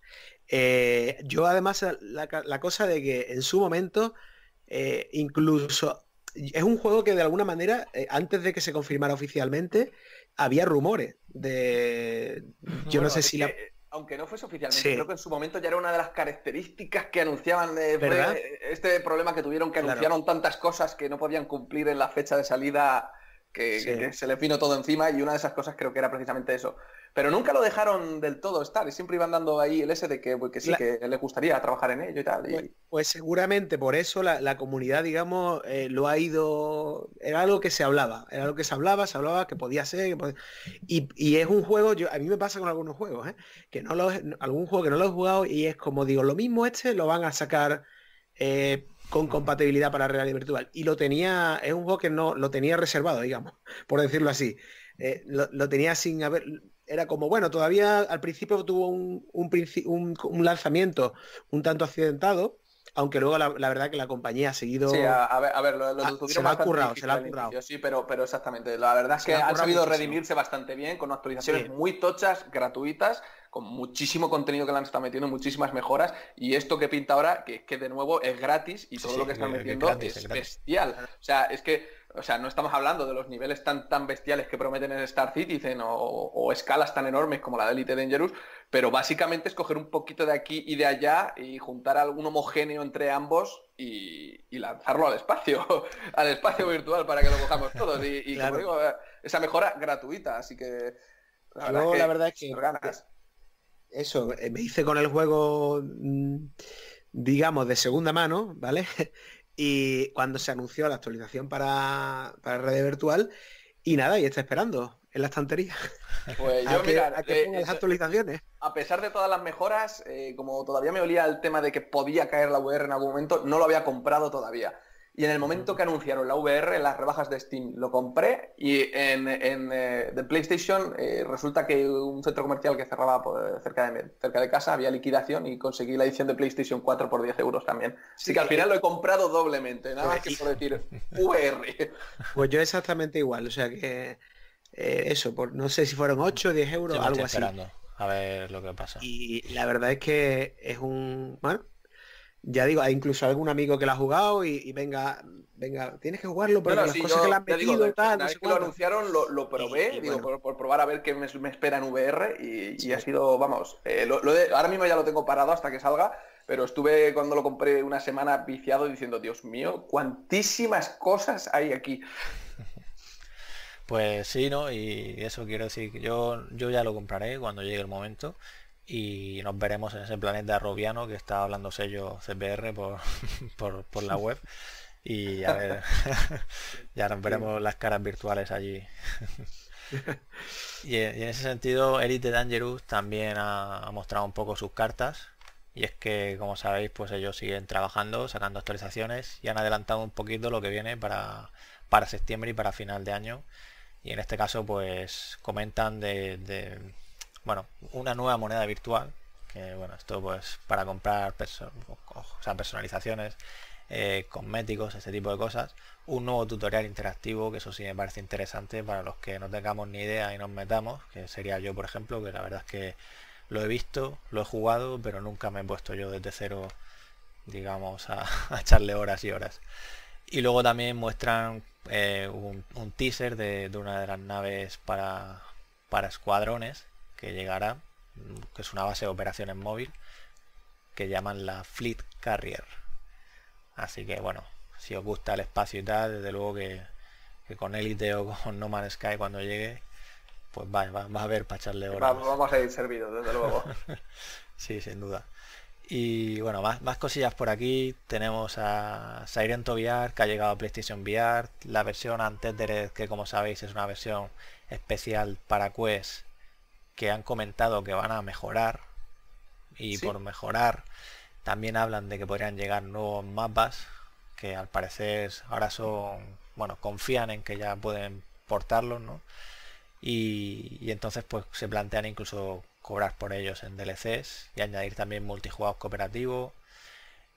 Eh, yo además la, cosa de que en su momento, eh, incluso es un juego que de alguna manera, eh, antes de que se confirmara oficialmente, había rumores de... Yo no sé si eh, Aunque no fuese oficialmente, creo que en su momento ya era una de las características que anunciaban eh, este problema que tuvieron, que anunciaron tantas cosas que no podían cumplir en la fecha de salida que, que, se les vino todo encima y una de esas cosas creo que era precisamente eso, pero nunca lo dejaron del todo estar y siempre iban dando ahí el ese de que, pues, sí, que les gustaría trabajar en ello y tal. Pues, pues, seguramente por eso la, comunidad, digamos, eh, lo ha ido... Era algo que se hablaba, era algo que se hablaba, se hablaba que podía ser. Y, es un juego, yo, a mí me pasa con algunos juegos, ¿eh? que no lo, algún juego que no lo he jugado y es como digo, lo mismo este lo van a sacar... Eh, con compatibilidad para realidad virtual. Y lo tenía, es un juego que no lo tenía reservado, digamos, por decirlo así. lo, tenía sin haber, era como, bueno, todavía al principio tuvo un, un, lanzamiento un tanto accidentado, aunque luego la, verdad que la compañía ha seguido... Sí, a, ver, lo, ah, se ha currado, se la ha currado. sí, pero, pero exactamente, la verdad es que han sabido redimirse bastante bien con actualizaciones muy tochas, gratuitas, con muchísimo contenido que la han estado metiendo, muchísimas mejoras, y esto que pinta ahora, que, que de nuevo es gratis y todo lo que están metiendo es bestial. O sea, es que o sea, no estamos hablando de los niveles tan, tan bestiales que prometen en Star Citizen o, escalas tan enormes como la de Elite Dangerous, pero básicamente es coger un poquito de aquí y de allá y juntar algún homogéneo entre ambos y, lanzarlo al espacio, al espacio virtual para que lo cojamos todos. Y, como digo, esa mejora gratuita, así que... La que, la verdad es que... Eso, eh, me hice con el juego, mm, digamos, de segunda mano, ¿vale? Y cuando se anunció la actualización para, para red virtual, y nada, y está esperando en la estantería. Pues yo, a que, eh, las actualizaciones. A pesar de todas las mejoras, eh, como todavía me olía el tema de que podía caer la VR en algún momento, no lo había comprado todavía. Y en el momento que anunciaron la VR, las rebajas de Steam, lo compré y en, eh, de PlayStation eh, resulta que un centro comercial que cerraba pues, cerca, de, cerca de casa había liquidación y conseguí la edición de PlayStation 4 por 10 euros también. Así que al final lo he comprado doblemente, nada más que por decir VR. Pues yo exactamente igual, o sea que eh, eso, por no sé si fueron 8 o 10 euros, algo así. A ver lo que pasa. Y la verdad es que es un... Bueno, ya digo, incluso algún amigo que la ha jugado y, venga, venga, tienes que jugarlo, pero las cosas que le han metido que lo anunciaron lo, lo probé, por, probar a ver qué me, espera en VR y, ha sido, vamos, eh, ahora mismo ya lo tengo parado hasta que salga, pero estuve cuando lo compré una semana viciado diciendo, Dios mío, cuantísimas cosas hay aquí. Pues sí, ¿no? Y eso quiero decir, yo, yo ya lo compraré cuando llegue el momento y nos veremos en ese planeta rubiano que está hablando sello CPR por, la web y a ver, ya nos veremos las caras virtuales allí. y, en ese sentido, Elite Dangerous también ha, mostrado un poco sus cartas. Y es que, como sabéis, pues ellos siguen trabajando, sacando actualizaciones y han adelantado un poquito lo que viene para, para septiembre y para final de año. Y en este caso, pues comentan de bueno, una nueva moneda virtual, que bueno, esto pues para comprar o personalizaciones, eh, cosméticos, ese tipo de cosas. Un nuevo tutorial interactivo, que eso sí me parece interesante para los que no tengamos ni idea y nos metamos, que sería yo por ejemplo, que la verdad es que lo he visto, lo he jugado, pero nunca me he puesto yo desde cero, digamos, a, echarle horas y horas. Y luego también muestran eh, un, teaser de, una de las naves para, para escuadrones, que llegará, que es una base de operaciones móvil, que llaman la Fleet Carrier. Así que bueno, si os gusta el espacio y tal, desde luego que, con Elite o con No Man's Sky cuando llegue, pues va, a haber para echarle horas. Vamos a ir servidos, desde luego. sí, sin duda. Y bueno, más, más, cosillas por aquí. Tenemos a Sirento VR, que ha llegado a PlayStation VR. La versión antes de que como sabéis es una versión especial para Quest que han comentado que van a mejorar y por mejorar también hablan de que podrían llegar nuevos mapas que al parecer ahora son bueno confían en que ya pueden portarlos y, entonces pues se plantean incluso cobrar por ellos en DLCs y añadir también multijugador cooperativo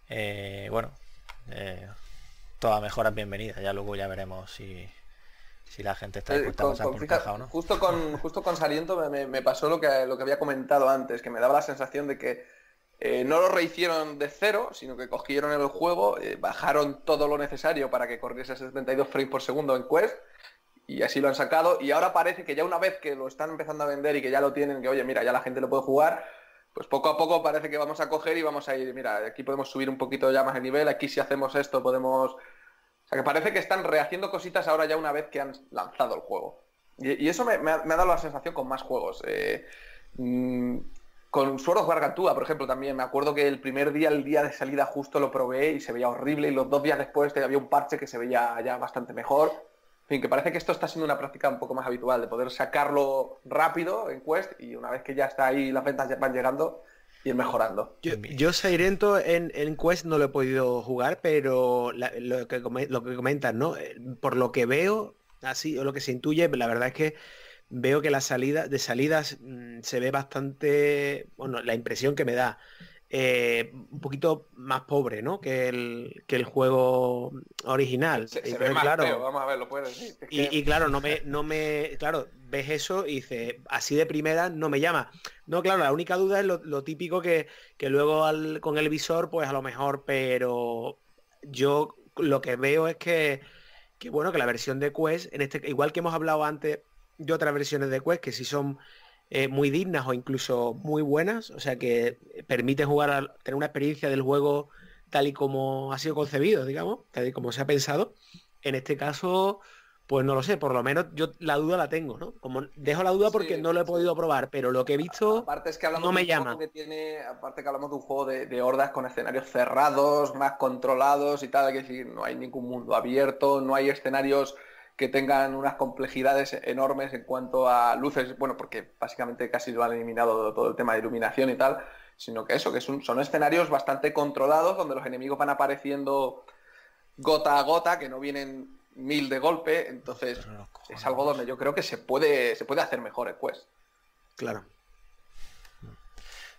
eh, bueno eh, toda mejora bienvenida ya luego ya veremos si si la gente está eh, dispuesta a Justo con, justo con me, pasó lo que, lo que había comentado antes, que me daba la sensación de que eh, no lo rehicieron de cero, sino que cogieron el juego, eh, bajaron todo lo necesario para que corriese a 72 frames por segundo en Quest, y así lo han sacado, y ahora parece que ya una vez que lo están empezando a vender y que ya lo tienen, que oye, mira, ya la gente lo puede jugar, pues poco a poco parece que vamos a coger y vamos a ir, mira, aquí podemos subir un poquito ya más el nivel, aquí si hacemos esto podemos parece que están rehaciendo cositas ahora ya una vez que han lanzado el juego. Y, eso me, ha, dado la sensación con más juegos. Eh, mm, con Sueros Gargantua, por ejemplo, también. Me acuerdo que el primer día, el día de salida, justo lo probé y se veía horrible. Y los dos días después había un parche que se veía ya bastante mejor. En fin, que parece que esto está siendo una práctica un poco más habitual, de poder sacarlo rápido en Quest y una vez que ya está ahí las ventas ya van llegando, ir mejorando. Yo, yo Sairento en, en, Quest no lo he podido jugar, pero lo, que, lo que comentas, ¿no? Eh, por lo que veo, así, o lo que se intuye, la verdad es que veo que la salida de salidas mm, se ve bastante, bueno, la impresión que me da eh, un poquito más pobre, ¿no? Que el, que el juego original. y, claro, no me, no me, claro, ves eso y dices, así de primera no me llama. No, claro, la única duda es lo, típico que, que luego con el visor, pues a lo mejor, pero yo lo que veo es que, que bueno, que la versión de Quest, en este, igual que hemos hablado antes de otras versiones de Quest, que si son eh, muy dignas o incluso muy buenas, o sea que permite jugar, a, tener una experiencia del juego tal y como ha sido concebido, digamos, tal y como se ha pensado. En este caso, pues no lo sé, por lo menos yo la duda la tengo, ¿no? Como dejo la duda porque no lo he podido probar, pero lo que he visto aparte que hablamos no me llama. aparte que hablamos de un juego de, hordas con escenarios cerrados, más controlados y tal, que decir, no hay ningún mundo abierto, no hay escenarios que tengan unas complejidades enormes en cuanto a luces, bueno, porque básicamente casi lo han eliminado todo el tema de iluminación y tal, sino que eso, que son, escenarios bastante controlados donde los enemigos van apareciendo gota a gota, que no vienen mil de golpe, entonces es algo donde yo creo que se puede, se puede hacer mejor el quest. Claro.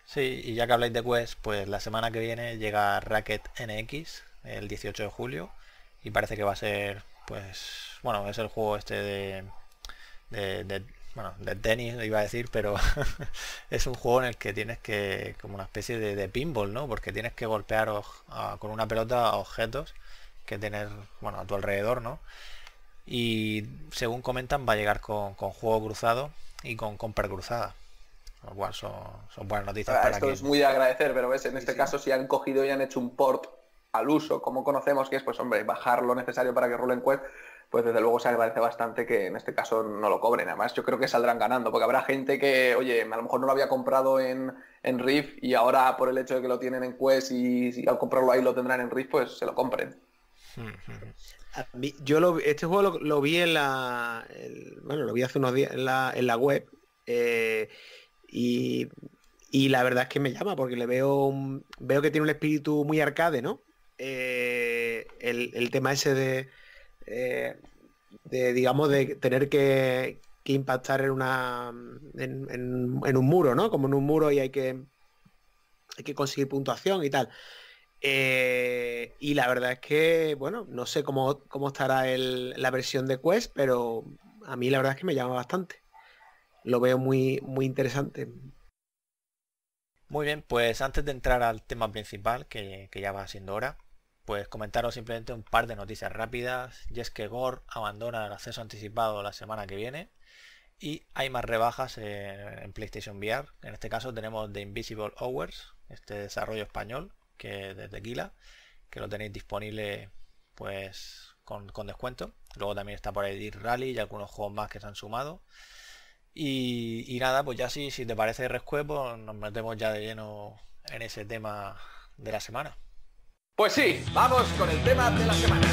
Sí, y ya que habláis de Quest, pues la semana que viene llega Racket NX, el 18 de julio, y parece que va a ser pues bueno, es el juego este de, tenis iba a decir, pero es un juego en el que tienes que, como una especie de, pinball, ¿no? Porque tienes que golpear con una pelota objetos que tener, bueno, a tu alrededor, ¿no? Y según comentan, va a llegar con, juego cruzado y con compra cruzada. Lo cual son, buenas noticias para ah, para Esto es muy de agradecer, pero ves, en este caso si han cogido y han hecho un port al uso, como conocemos que es, pues hombre, bajar lo necesario para que en Quest, pues desde luego se agradece bastante que en este caso no lo cobren. Además, yo creo que saldrán ganando, porque habrá gente que, oye, a lo mejor no lo había comprado en, en y ahora por el hecho de que lo tienen en Quest y, al comprarlo ahí lo tendrán en Rift, pues se lo compren. yo lo, este juego lo, vi en la. bueno, lo vi hace unos días en la, web. Eh, y, y, la verdad es que me llama porque le veo. veo que tiene un espíritu muy arcade, ¿no? Eh, el, tema ese eh, de, digamos, de tener que, impactar en, una, en, un muro, ¿no? Como en un muro y hay que, hay que conseguir puntuación y tal. Eh, y la verdad es que, bueno, no sé cómo, cómo estará el, la versión de Quest, pero a mí la verdad es que me llama bastante. Lo veo muy, muy interesante. Muy bien, pues antes de entrar al tema principal, que, que ya va siendo hora, pues comentaros simplemente un par de noticias rápidas, y es que Gore abandona el acceso anticipado la semana que viene y hay más rebajas en, PlayStation VR, en este caso tenemos The Invisible Hours, este desarrollo español que de tequila que lo tenéis disponible pues con, descuento. Luego también está por ahí Rally y algunos juegos más que se han sumado. Y, nada, pues ya si, si te parece Rescue, pues nos metemos ya de lleno en ese tema de la semana. Pues sí, vamos con el tema de la semana.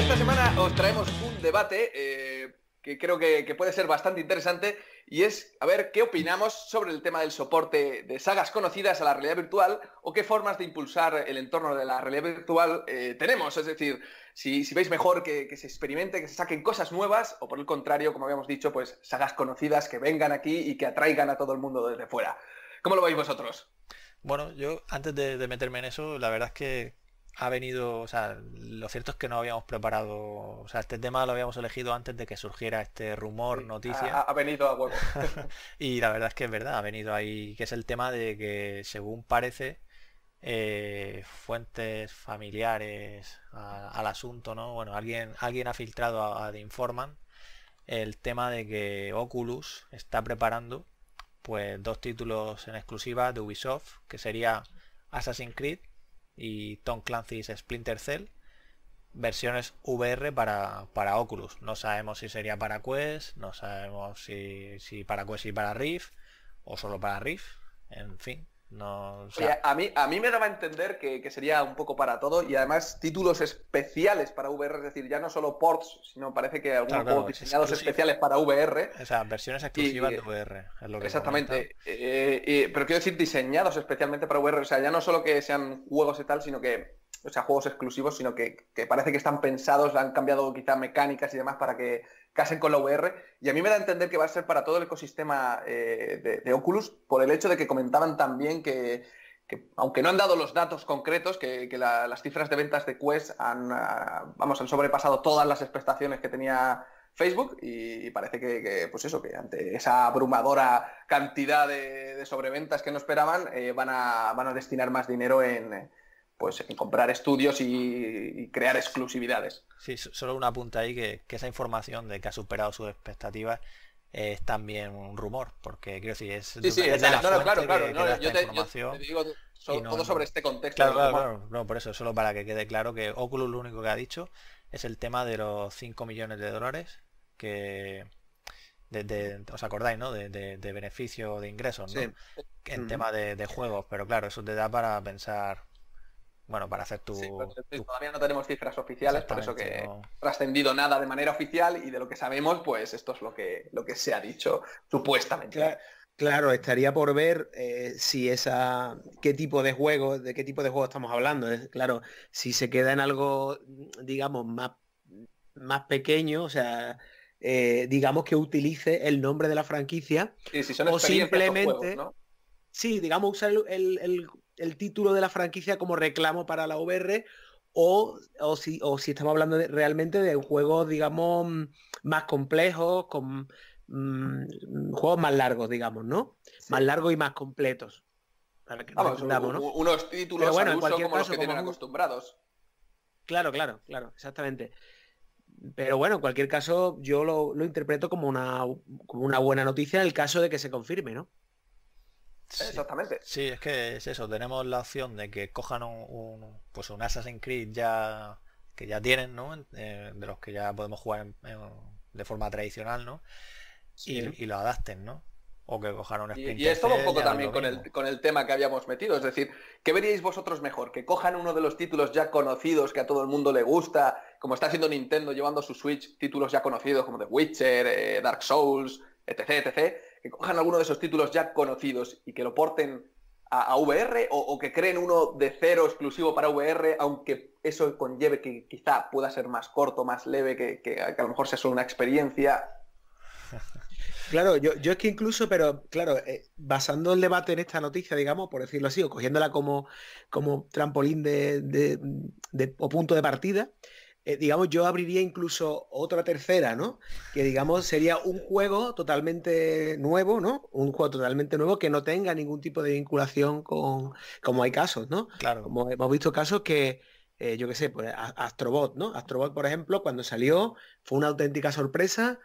Esta semana os traemos un debate eh, que creo que, puede ser bastante interesante y es a ver qué opinamos sobre el tema del soporte de sagas conocidas a la realidad virtual o qué formas de impulsar el entorno de la realidad virtual eh, tenemos. Es decir, si, veis mejor que, se experimente, que se saquen cosas nuevas o por el contrario, como habíamos dicho, pues sagas conocidas que vengan aquí y que atraigan a todo el mundo desde fuera. ¿Cómo lo veis vosotros? Bueno, yo antes de meterme en eso, la verdad es que ha venido, o sea, lo cierto es que no habíamos preparado, o sea, este tema lo habíamos elegido antes de que surgiera este rumor, noticia. Ha, venido a huevo. y la verdad es que es verdad, ha venido ahí, que es el tema de que, según parece, eh, fuentes familiares al asunto, ¿no? Bueno, alguien, alguien ha filtrado a, a el tema de que Oculus está preparando pues dos títulos en exclusiva de Ubisoft, que sería Assassin's Creed y Tom Clancy's Splinter Cell, versiones VR para, para Oculus. No sabemos si sería para Quest, no sabemos si, si para Quest y para Rift, o solo para Rift, en fin, no, o a, mí, a mí me daba a entender que, sería un poco para todo y además títulos especiales para VR, es decir, ya no solo ports, sino parece que algunos juegos diseñados especiales para VR. O sea, versiones exclusivas de VR. Es exactamente. Eh, eh, pero quiero decir diseñados especialmente para VR, o sea, ya no solo que sean juegos y tal, sino que, o sea, juegos exclusivos, sino que, que parece que están pensados, han cambiado quizá mecánicas y demás para que casen con la VR. Y a mí me da a entender que va a ser para todo el ecosistema eh, de, Oculus por el hecho de que comentaban también que, aunque no han dado los datos concretos, que, las cifras de ventas de Quest han, ah, vamos, han sobrepasado todas las expectaciones que tenía Facebook y, parece que, pues eso, que ante esa abrumadora cantidad de, sobreventas que no esperaban, eh, van, a, van a destinar más dinero en pues, comprar estudios y, crear exclusividades. Sí, solo una punta ahí que, esa información de que ha superado sus expectativas es también un rumor, porque creo decir, es... de claro, yo, te, digo todo sobre este contexto. no, por eso, solo para que quede claro que Oculus lo único que ha dicho es el tema de los 5 millones de dólares que os acordáis, ¿no? De, beneficio de ingresos, ¿no? En tema de, juegos, pero claro, eso te da para pensar, bueno, para hacer pues, tu... Todavía no tenemos cifras oficiales, por eso que no trascendido nada de manera oficial y de lo que sabemos, pues esto es lo que, lo que se ha dicho supuestamente. Claro, estaría por ver eh, si esa... qué tipo de juego, de qué tipo de juego estamos hablando. Es, claro, si se queda en algo, digamos, más, más pequeño, o sea, eh, digamos que utilice el nombre de la franquicia si o simplemente... Sí, digamos usar el el título de la franquicia como reclamo para la VR o, o, si, o si estamos hablando realmente de juegos, digamos, más complejos, con mm, juegos más largos, digamos, ¿no? Más largos y más completos. Unos títulos como los que acostumbrados. Claro, claro, claro, exactamente. Pero bueno, en cualquier caso, yo lo, interpreto como una, como una buena noticia en el caso de que se confirme, ¿no? Sí, Exactamente. Sí, es que es eso. Tenemos la opción de que cojan un, pues un Assassin's Creed ya que ya tienen, ¿no? Eh, de los que ya podemos jugar de forma tradicional, ¿no? Y, lo adapten, ¿no? O que cojan un Y, esto un poco también con el, tema que habíamos metido. Es decir, ¿qué veríais vosotros mejor? ¿Que cojan uno de los títulos ya conocidos que a todo el mundo le gusta, como está haciendo Nintendo llevando su Switch títulos ya conocidos como The Witcher, eh, Dark Souls, etc., etc., que cojan alguno de esos títulos ya conocidos y que lo porten a, VR o, que creen uno de cero exclusivo para VR, aunque eso conlleve que quizá pueda ser más corto, más leve, que, a lo mejor sea solo una experiencia. Claro, yo, es que incluso, pero claro, eh, basando el debate en esta noticia, digamos, por decirlo así, o cogiéndola como, como trampolín de, o punto de partida, eh, digamos, yo abriría incluso otra tercera, ¿no? Que digamos sería un juego totalmente nuevo, ¿no? Un juego totalmente nuevo que no tenga ningún tipo de vinculación con, como hay casos, ¿no? Claro. Como hemos visto casos que, eh, yo qué sé, pues Astrobot, ¿no? Astrobot, por ejemplo, cuando salió fue una auténtica sorpresa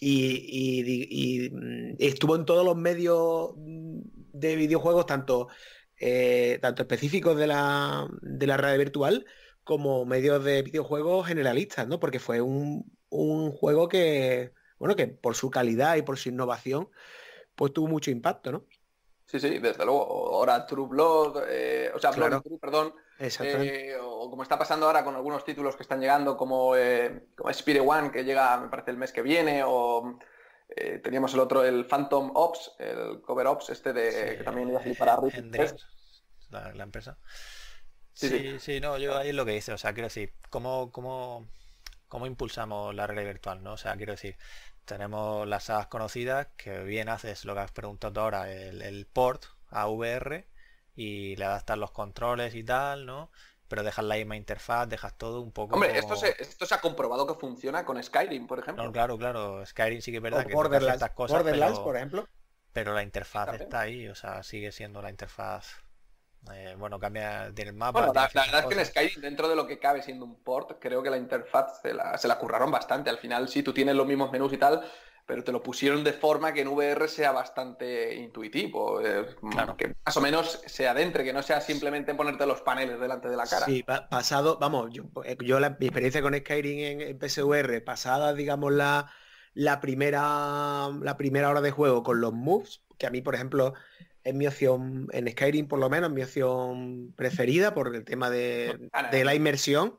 y, mm, estuvo en todos los medios mm, de videojuegos, tanto, eh, tanto específicos de la, de la red virtual, como medios de videojuegos generalistas, ¿no? Porque fue un, juego que, bueno, que por su calidad y por su innovación, pues tuvo mucho impacto, ¿no? Sí, sí, desde luego. Ahora True Blood, eh, o sea, True, perdón. Eh, o como está pasando ahora con algunos títulos que están llegando, como, eh, como One, que llega, me parece, el mes que viene, o eh, teníamos el otro, el Phantom Ops, el Cover Ops, este de que también iba a salir eh, para Rift. La, la empresa. Sí, sí, no, yo ahí es lo que hice, o sea, quiero decir, ¿cómo, cómo, cómo impulsamos la realidad virtual, no? O sea, quiero decir, tenemos las conocidas, que bien haces lo que has preguntado ahora, el, port a VR y le adaptas los controles y tal, ¿no? Pero dejas la misma interfaz, dejas todo un poco... Hombre, esto, se, esto se ha comprobado que funciona con Skyrim, por ejemplo. claro, claro, Skyrim sí que es verdad que Borderlands, cosas, Borderlands por ejemplo. Pero la interfaz está ahí, o sea, sigue siendo la interfaz eh, bueno, cambia, del mapa. Bueno, la, verdad es que en Skyrim, dentro de lo que cabe siendo un port, creo que la interfaz se la, curraron bastante. Al final, sí, tú tienes los mismos menús y tal, pero te lo pusieron de forma que en VR sea bastante intuitivo, eh, que más o menos sea dentro, que no sea simplemente ponerte los paneles delante de la cara. Sí, pasado, vamos, eh, yo, la, mi experiencia con Skyrim en, en, PSVR, pasada, digamos, la, la, primera, la primera hora de juego con los moves, que a mí, por ejemplo, es mi opción, en Skyrim por lo menos, mi opción preferida por el tema de, la ¿eh? inmersión.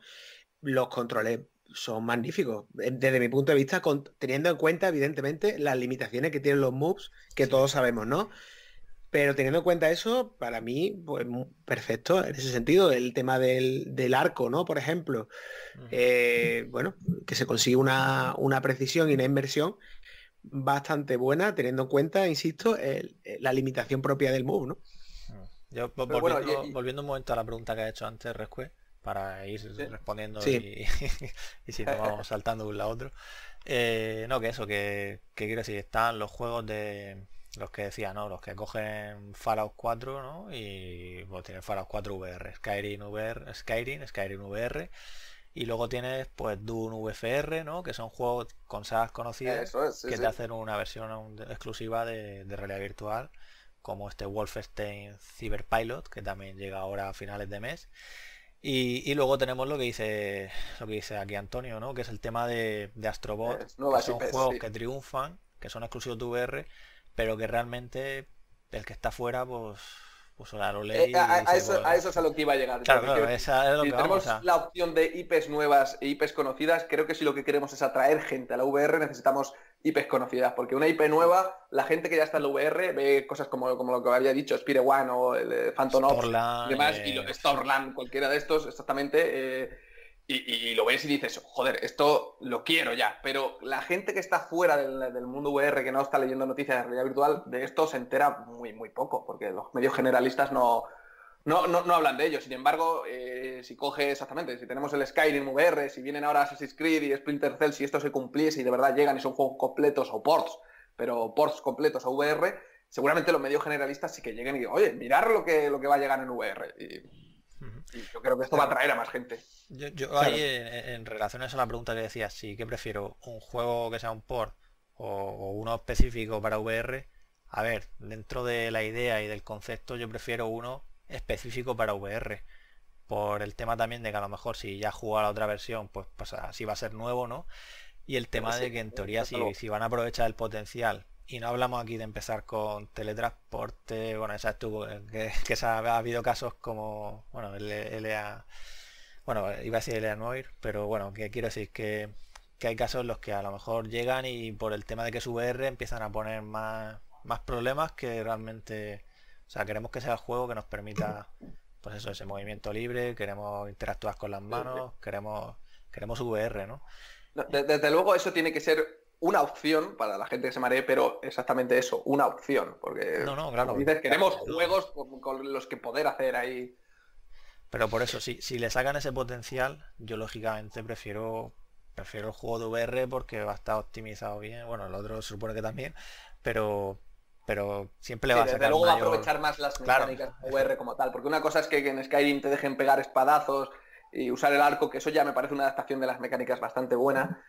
Los controles son magníficos. Eh, desde mi punto de vista, teniendo en cuenta, evidentemente, las limitaciones que tienen los moves, que todos sabemos, ¿no? Pero teniendo en cuenta eso, para mí, pues perfecto en ese sentido. El tema del, arco, ¿no? Por ejemplo, eh, bueno, que se consigue una, precisión y una inmersión bastante buena, teniendo en cuenta, insisto, eh, la limitación propia del move, ah. Yo volviendo, un momento a la pregunta que ha hecho antes Rescue, para ir respondiendo Y, si nos vamos saltando un lado a otro. Eh, no, que eso, que, quiero decir, están los juegos de los que decía, ¿no? Los que cogen Fallout 4, Y pues, tienen Fallout 4 VR, Skyrim VR, Skyrim, Skyrim VR y luego tienes pues Dune VFR, ¿no? Que son juegos con sagas conocidas que te hacen una versión exclusiva de, realidad virtual, como este Wolfenstein Cyberpilot, que también llega ahora a finales de mes. Y, luego tenemos lo que dice lo que dice aquí Antonio, ¿no? Que es el tema de, Astrobot, que son juegos que triunfan, que son exclusivos de VR, pero que realmente el que está fuera, pues pues la eh, a, eso, es a lo que iba a llegar. si tenemos la opción de IPs nuevas e IPs conocidas, creo que si lo que queremos es atraer gente a la VR, necesitamos IPs conocidas, porque una IP nueva, la gente que ya está en la VR ve cosas como, como lo que había dicho, Spire One o el, Phantom Ops, y demás, y eh, cualquiera de estos, exactamente, eh, y, lo ves y dices, joder, esto lo quiero ya. Pero la gente que está fuera del, mundo VR, que no está leyendo noticias de realidad virtual, de esto se entera muy, muy poco, porque los medios generalistas no, no, no, hablan de ello. Sin embargo, eh, si coge exactamente, si tenemos el Skyrim VR, si vienen ahora Assassin's Creed y Splinter Cell, si esto se cumpliese y de verdad llegan y son juegos completos o ports, pero ports completos a VR, seguramente los medios generalistas sí que lleguen y digan, oye, mirar lo que, lo que va a llegar en VR. Y yo creo que esto va a atraer a más gente. Yo, ahí, en, relación relaciones a la pregunta que decías, si que prefiero, un juego que sea un port o, uno específico para VR, a ver, dentro de la idea y del concepto yo prefiero uno específico para VR. Por el tema también de que a lo mejor si ya juega la otra versión, pues pasa, pues, si va a ser nuevo, ¿no? Y el tema de que en eh, teoría si, si van a aprovechar el potencial y no hablamos aquí de empezar con teletransporte, bueno, esa que, que ha habido casos como, bueno, LA, e, e bueno, iba a decir LA e Noir, pero bueno, que quiero decir que, que hay casos en los que a lo mejor llegan y por el tema de que es VR empiezan a poner más, más problemas que realmente, o sea, queremos que sea el juego que nos permita, pues eso, ese movimiento libre, queremos interactuar con las manos, eh, queremos, queremos VR, no desde luego eso tiene que ser una opción para la gente que se maree, pero exactamente eso, una opción. Porque no, no, claro, dices, queremos juegos con, los que poder hacer ahí. Pero por eso, si, si le sacan ese potencial, yo lógicamente prefiero prefiero el juego de VR porque va a estar optimizado bien. Bueno, el otro se supone que también, pero pero siempre va a sacar desde luego aprovechar más las mecánicas VR como tal, porque una cosa es que en Skyrim te dejen pegar espadazos y usar el arco, que eso ya me parece una adaptación de las mecánicas bastante buena.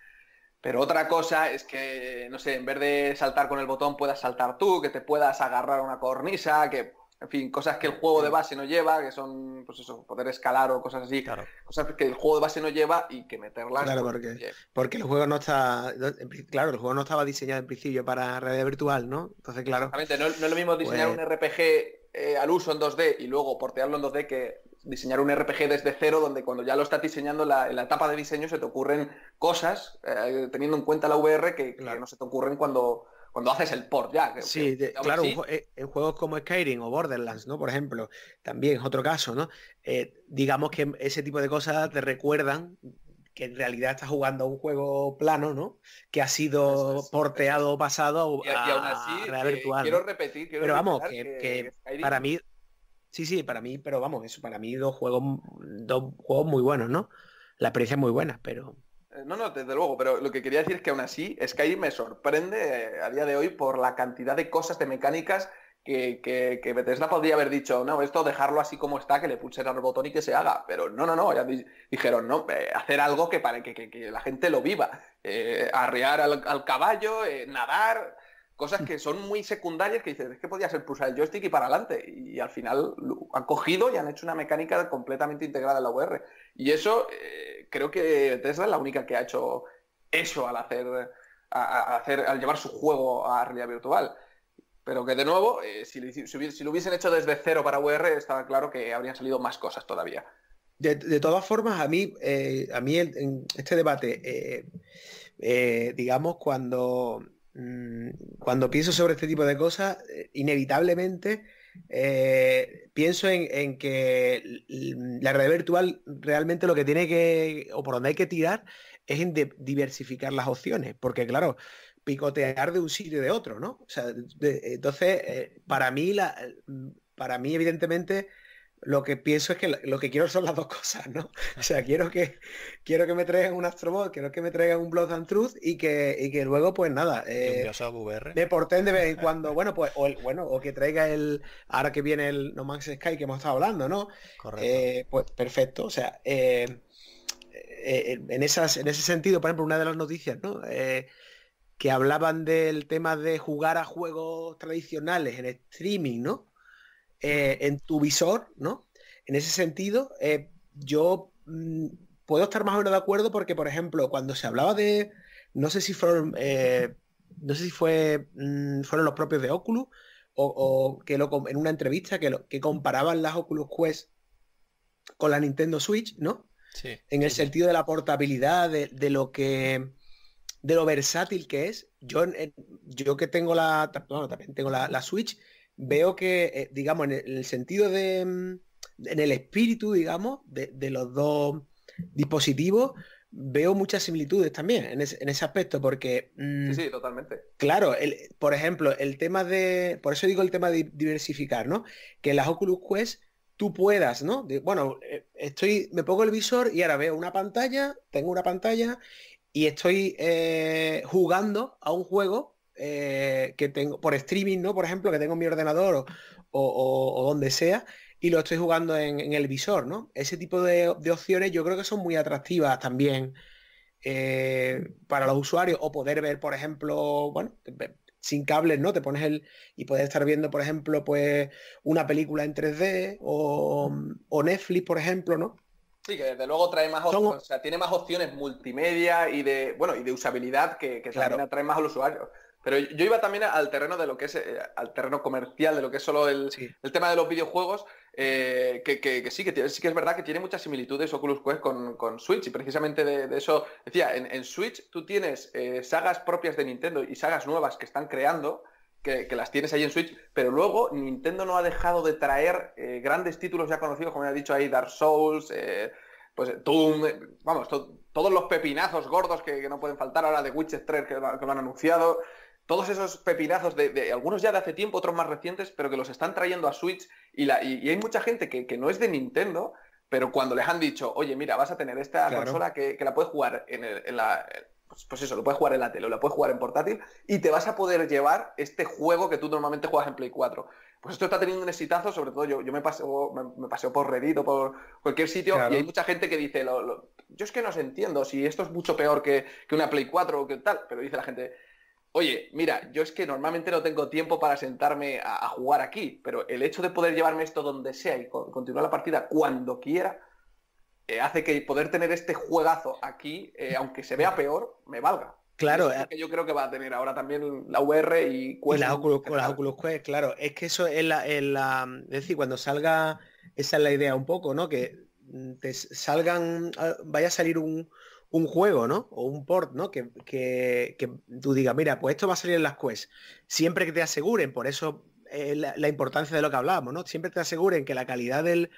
Pero otra cosa es que, no sé, en vez de saltar con el botón puedas saltar tú, que te puedas agarrar a una cornisa, que, en fin, cosas que el juego de base no lleva, que son, pues eso, poder escalar o cosas así. Claro. Cosas que el juego de base no lleva y que meterlas. Claro, pues, porque, porque, el juego no está, claro, el juego no estaba diseñado en principio para realidad virtual, ¿no? Entonces, claro. Exactamente, no, es lo mismo diseñar pues un RPG eh, al uso en 2D y luego portearlo en 2D que diseñar un RPG desde cero, donde cuando ya lo estás diseñando en la etapa de diseño se te ocurren cosas, eh, teniendo en cuenta la VR, que, no se te ocurren cuando, cuando haces el port ya. sí, claro, eh, en juegos como Skyrim o Borderlands, ¿no? Por ejemplo, también es otro caso, ¿no? Eh, digamos que ese tipo de cosas te recuerdan que en realidad estás jugando a un juego plano, ¿no? Que ha sido porteado, pasado a, virtual. Quiero repetir, quiero Pero vamos, que para mí Sí, sí, para mí, pero vamos, eso para mí dos juegos, mm, dos juegos muy buenos, ¿no? La experiencia es muy buena, pero. Eh, no, no, desde luego, pero lo que quería decir es que aún así es que Skyrim me sorprende eh, a día de hoy por la cantidad de cosas, de mecánicas que, que, que, Bethesda podría haber dicho, no, esto dejarlo así como está, que le pulsen al botón y que se haga. Pero no, no, no, ya dijeron, no, eh, hacer algo que, para, que, la gente lo viva. arrear al, caballo, nadar, cosas mm. que son muy secundarias que dices, es que podía ser pulsar el joystick y para adelante. Y al final han cogido y han hecho una mecánica completamente integrada en la VR. Y eso eh, creo que Tesla es la única que ha hecho eso al hacer, al llevar su juego a realidad virtual. Pero que de nuevo, eh, si, lo hubiesen hecho desde cero para VR, estaba claro que habrían salido más cosas todavía. De, todas formas, a mí, eh, a mí en este debate, digamos, cuando Mm, cuando pienso sobre este tipo de cosas, eh, inevitablemente eh, pienso en, que la red virtual realmente lo que tiene que, o por donde hay que tirar, es en diversificar las opciones, porque claro, picotear de un sitio de otro, ¿no? entonces, eh, para mí, la, para mí, evidentemente, lo que pienso es que lo que quiero son las dos cosas, ¿no? O sea, quiero que quiero que me traigan un Astrobot, quiero que me traigan un Blood and Truth y que, y que luego, pues nada, eh, de vez en cuando, bueno, pues, o bueno, o que traiga el, ahora que viene el No Man's Sky que hemos estado hablando, ¿no? Correcto. Eh, pues perfecto, o sea, eh, eh, en, esas, en ese sentido, por ejemplo, una de las noticias, ¿no? que hablaban del tema de jugar a juegos tradicionales en streaming, ¿no? Eh, en tu visor, ¿no? En ese sentido, eh, yo mm, puedo estar más o menos de acuerdo porque, por ejemplo, cuando se hablaba de, no sé si fueron, eh, no sé si fue, mm, fueron los propios de Oculus o, que lo, en una entrevista que, lo, que comparaban las Oculus Quest con la Nintendo Switch, ¿no? Sí. En el sentido de la portabilidad, de, lo que, de lo versátil que es. Yo, yo que tengo la, bueno, también tengo la Switch, veo que, eh, digamos, en el, sentido de, mm, en el espíritu, digamos, de, los dos dispositivos, veo muchas similitudes también en, ese aspecto, porque... sí, mm, sí, totalmente. Claro, el, por ejemplo, el tema de... Por eso digo el tema de diversificar, ¿no? Que las Oculus Quest tú puedas, ¿no? bueno, eh, estoy, me pongo el visor y ahora veo una pantalla, tengo una pantalla y estoy eh, jugando a un juego eh, que tengo por streaming, ¿no? Por ejemplo, que tengo en mi ordenador o, donde sea, y lo estoy jugando en, el visor, ¿no? Ese tipo de, opciones yo creo que son muy atractivas también eh, para los usuarios. O poder ver, por ejemplo, bueno, sin cables, ¿no? Te pones el. y puedes estar viendo, por ejemplo, pues una película en 3D o, Netflix, por ejemplo, ¿no? Sí, que desde luego trae más opciones, o sea, tiene más opciones multimedia y de, bueno, y de usabilidad que, claro. también atrae más al usuario. Pero yo iba también al terreno de lo que es, eh, al terreno comercial, de lo que es solo el, tema de los videojuegos, eh, que, que, sí, que sí que es verdad que tiene muchas similitudes Oculus Quest con, Switch, y precisamente de, eso decía, en, Switch tú tienes eh, sagas propias de Nintendo y sagas nuevas que están creando, que, las tienes ahí en Switch, pero luego Nintendo no ha dejado de traer grandes títulos ya conocidos, como ya he dicho ahí, Dark Souls, pues Doom, vamos, todos los pepinazos gordos que, no pueden faltar ahora de Witcher 3 que, que lo han anunciado todos esos pepinazos de, algunos ya de hace tiempo, otros más recientes, pero que los están trayendo a Switch y, la, y, hay mucha gente que, no es de Nintendo, pero cuando les han dicho, oye, mira, vas a tener esta consola que, la puedes jugar en, el, la... Pues, pues, eso, lo puedes jugar en la tele, o la puedes jugar en portátil y te vas a poder llevar este juego que tú normalmente juegas en Play 4. Pues esto está teniendo un exitazo, sobre todo yo, yo me, paseo, me, paseo por Reddit o por cualquier sitio y hay mucha gente que dice, lo, yo es que no os entiendo si esto es mucho peor que, que una Play 4 o que tal, pero dice la gente, oye, mira, yo es que normalmente no tengo tiempo para sentarme a, jugar aquí, pero el hecho de poder llevarme esto donde sea y continuar la partida cuando quiera, eh, hace que poder tener este juegazo aquí, eh, mm. aunque se vea peor, me valga. Claro, es eh. que yo creo que va a tener ahora también la VR y, Quest, y con las Oculus Quest, claro. Es que eso es la, es la, Es decir, cuando salga, esa es la idea un poco, ¿no? Que mm, te salgan, ah, vaya a salir un, un juego, ¿no? O un port, ¿no? Que, tú digas, mira, pues esto va a salir en las quests. Siempre que te aseguren, por eso eh, la, importancia de lo que hablábamos, ¿no? Siempre te aseguren que la calidad del,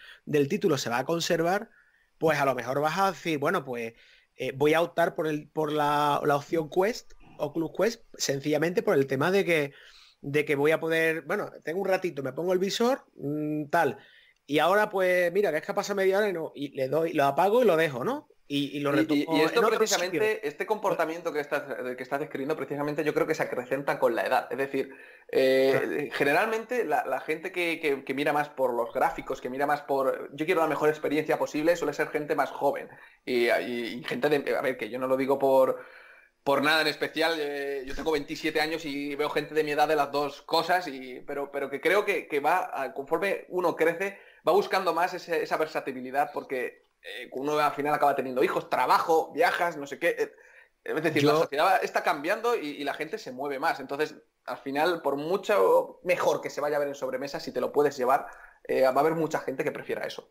título se va a conservar, pues a lo mejor vas a decir, bueno, pues eh, voy a optar por, el, por la, opción Quest o Club Quest, sencillamente por el tema de que, de que voy a poder, bueno, tengo un ratito, me pongo el visor, mm, tal, y ahora pues mira, que es que pasa media hora y, no, y le doy, lo apago y lo dejo, ¿no? Y, esto precisamente, este comportamiento que estás, eh, que estás describiendo, precisamente yo creo que se acrecenta con la edad. Es decir, eh, eh, generalmente la, gente que, mira más por los gráficos, que mira más por yo quiero la mejor experiencia posible, suele ser gente más joven. Y, gente de, a ver, que yo no lo digo por, por nada en especial, yo tengo 27 años y veo gente de mi edad de las dos cosas, y, pero, pero que creo que, va, conforme uno crece, va buscando más esa versatilidad porque eh, uno al final acaba teniendo hijos, trabajo, viajas, no sé qué. Eh, es decir, la sociedad está cambiando y, la gente se mueve más. Entonces, al final, por mucho mejor que se vaya a ver en sobremesa, si te lo puedes llevar, eh, va a haber mucha gente que prefiera eso.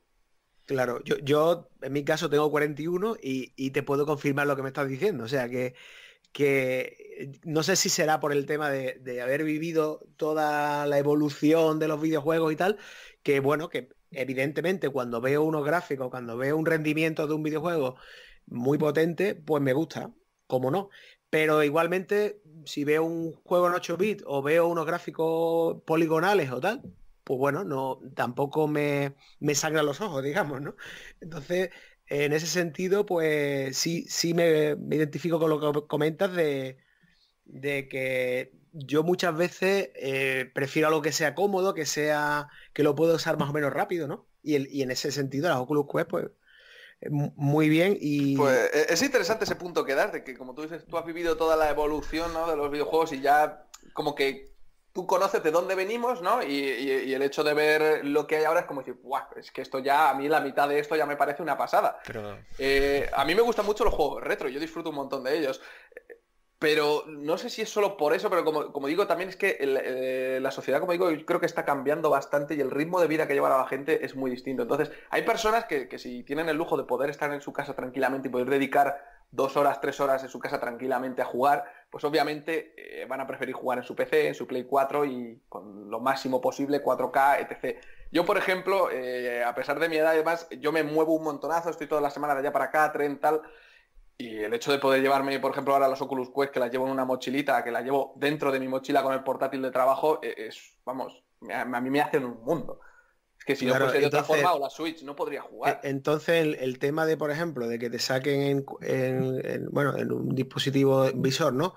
Claro, yo, en mi caso tengo 41 y, te puedo confirmar lo que me estás diciendo. O sea que, que no sé si será por el tema de, haber vivido toda la evolución de los videojuegos y tal, que bueno, que evidentemente cuando veo unos gráficos, cuando veo un rendimiento de un videojuego muy potente, pues me gusta, como no. Pero igualmente, si veo un juego en 8 bits o veo unos gráficos poligonales o tal, pues bueno, no, tampoco me, me los ojos, digamos, ¿no? Entonces, en ese sentido, pues sí, sí me, identifico con lo que comentas de, de que yo muchas veces eh, prefiero algo que sea cómodo, que sea que lo puedo usar más o menos rápido, ¿no? Y, en ese sentido las Oculus Quest, pues, eh, muy bien y... Pues e-, es interesante ese punto que das, de que como tú dices, tú has vivido toda la evolución de los videojuegos y ya como que tú conoces de dónde venimos, ¿no? Y, el hecho de ver lo que hay ahora es como decir, ¡guau! Es que esto ya, a mí la mitad de esto ya me parece una pasada. Pero... Eh, a mí me gustan mucho los juegos retro, yo disfruto un montón de ellos pero no sé si es solo por eso, pero como, digo, también es que eh, la sociedad, como digo, creo que está cambiando bastante y el ritmo de vida que lleva la gente es muy distinto. Entonces, hay personas que, si tienen el lujo de poder estar en su casa tranquilamente y poder dedicar dos horas, tres horas en su casa tranquilamente a jugar, pues obviamente eh, van a preferir jugar en su PC, en su Play 4 y con lo máximo posible, 4K, etc. Yo, por ejemplo, eh, a pesar de mi edad, además, yo me muevo un montonazo, estoy toda la semana de allá para acá, tren, tal, y el hecho de poder llevarme, por ejemplo, ahora las Oculus Quest, que las llevo en una mochilita, que las llevo dentro de mi mochila con el portátil de trabajo, e-, es, vamos, a mí me hacen un mundo. Es que si no de otra forma o la Switch, no podría jugar. E-, entonces, el, tema de, por ejemplo, de que te saquen en, bueno, en un dispositivo visor, ¿no?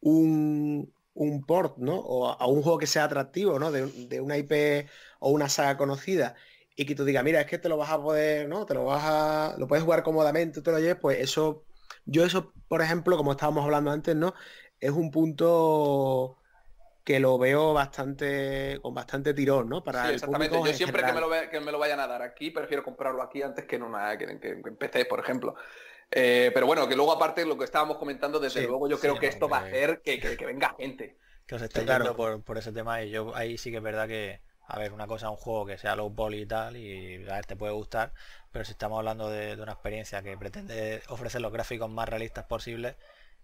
Un, un port, ¿no? O a un juego que sea atractivo, ¿no? De, de, una IP o una saga conocida y que tú digas, mira, es que te lo vas a poder, ¿no? Te lo vas a, lo puedes jugar cómodamente, te lo lleves, pues eso yo eso, por ejemplo, como estábamos hablando antes, ¿no? Es un punto que lo veo bastante con bastante tirón, ¿no? Para exactamente. Yo siempre que me, lo vayan a dar aquí, prefiero comprarlo aquí antes que en nada que, que, por ejemplo. Eh, pero bueno, que luego aparte lo que estábamos comentando, desde luego yo creo que esto va a hacer que, venga gente. Que os esté claro. por, por ese tema y yo ahí sí que es verdad que, a ver, una cosa un juego que sea low poly y tal, y a ver, te puede gustar, pero si estamos hablando de, una experiencia que pretende ofrecer los gráficos más realistas posibles,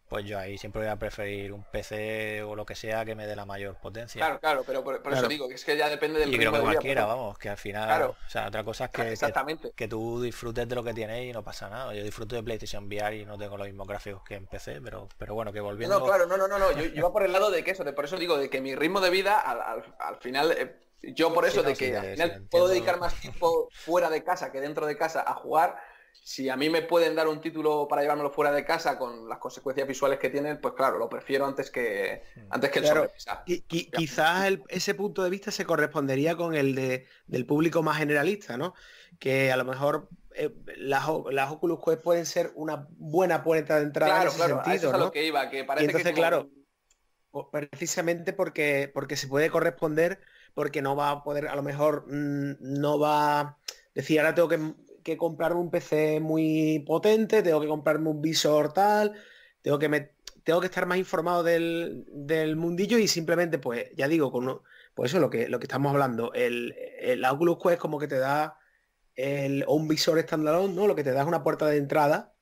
pues yo ahí siempre voy a preferir un PC o lo que sea que me dé la mayor potencia. Claro, claro, pero por, eso digo que es que ya depende del. Y creo cualquiera, vamos, que al final. O sea, otra cosa es que, Que, tú disfrutes de lo que tienes y no pasa nada. Yo disfruto de PlayStation VR y no tengo los mismos gráficos que en PC, pero, pero bueno, que volviendo. No, claro, no, no, no, no. Yo, yo por el lado de que eso, de, por eso digo de que mi ritmo de vida al, final. Eh, yo por eso de que al final puedo dedicar más tiempo fuera de casa que dentro de casa a jugar. Si a mí me pueden dar un título para llevármelo fuera de casa con las consecuencias visuales que tienen, pues claro, lo prefiero antes que antes que el claro, Quizás ese punto de vista se correspondería con el de, del público más generalista, ¿no? Que a lo mejor eh, las, Oculus Quest pueden ser una buena puerta de entrada en ese sentido, que iba, que parece claro, precisamente porque, porque se puede corresponder porque no va a poder, a lo mejor mm, no va a decir, ahora tengo que, que, comprarme un PC muy potente, tengo que comprarme un visor tal, tengo que, me, tengo que estar más informado del, del, mundillo y simplemente, pues, ya digo, con pues eso es lo que, lo que estamos hablando. El, el Oculus Quest como que te da el, o un visor standalone, ¿no? Lo que te da es una puerta de entrada.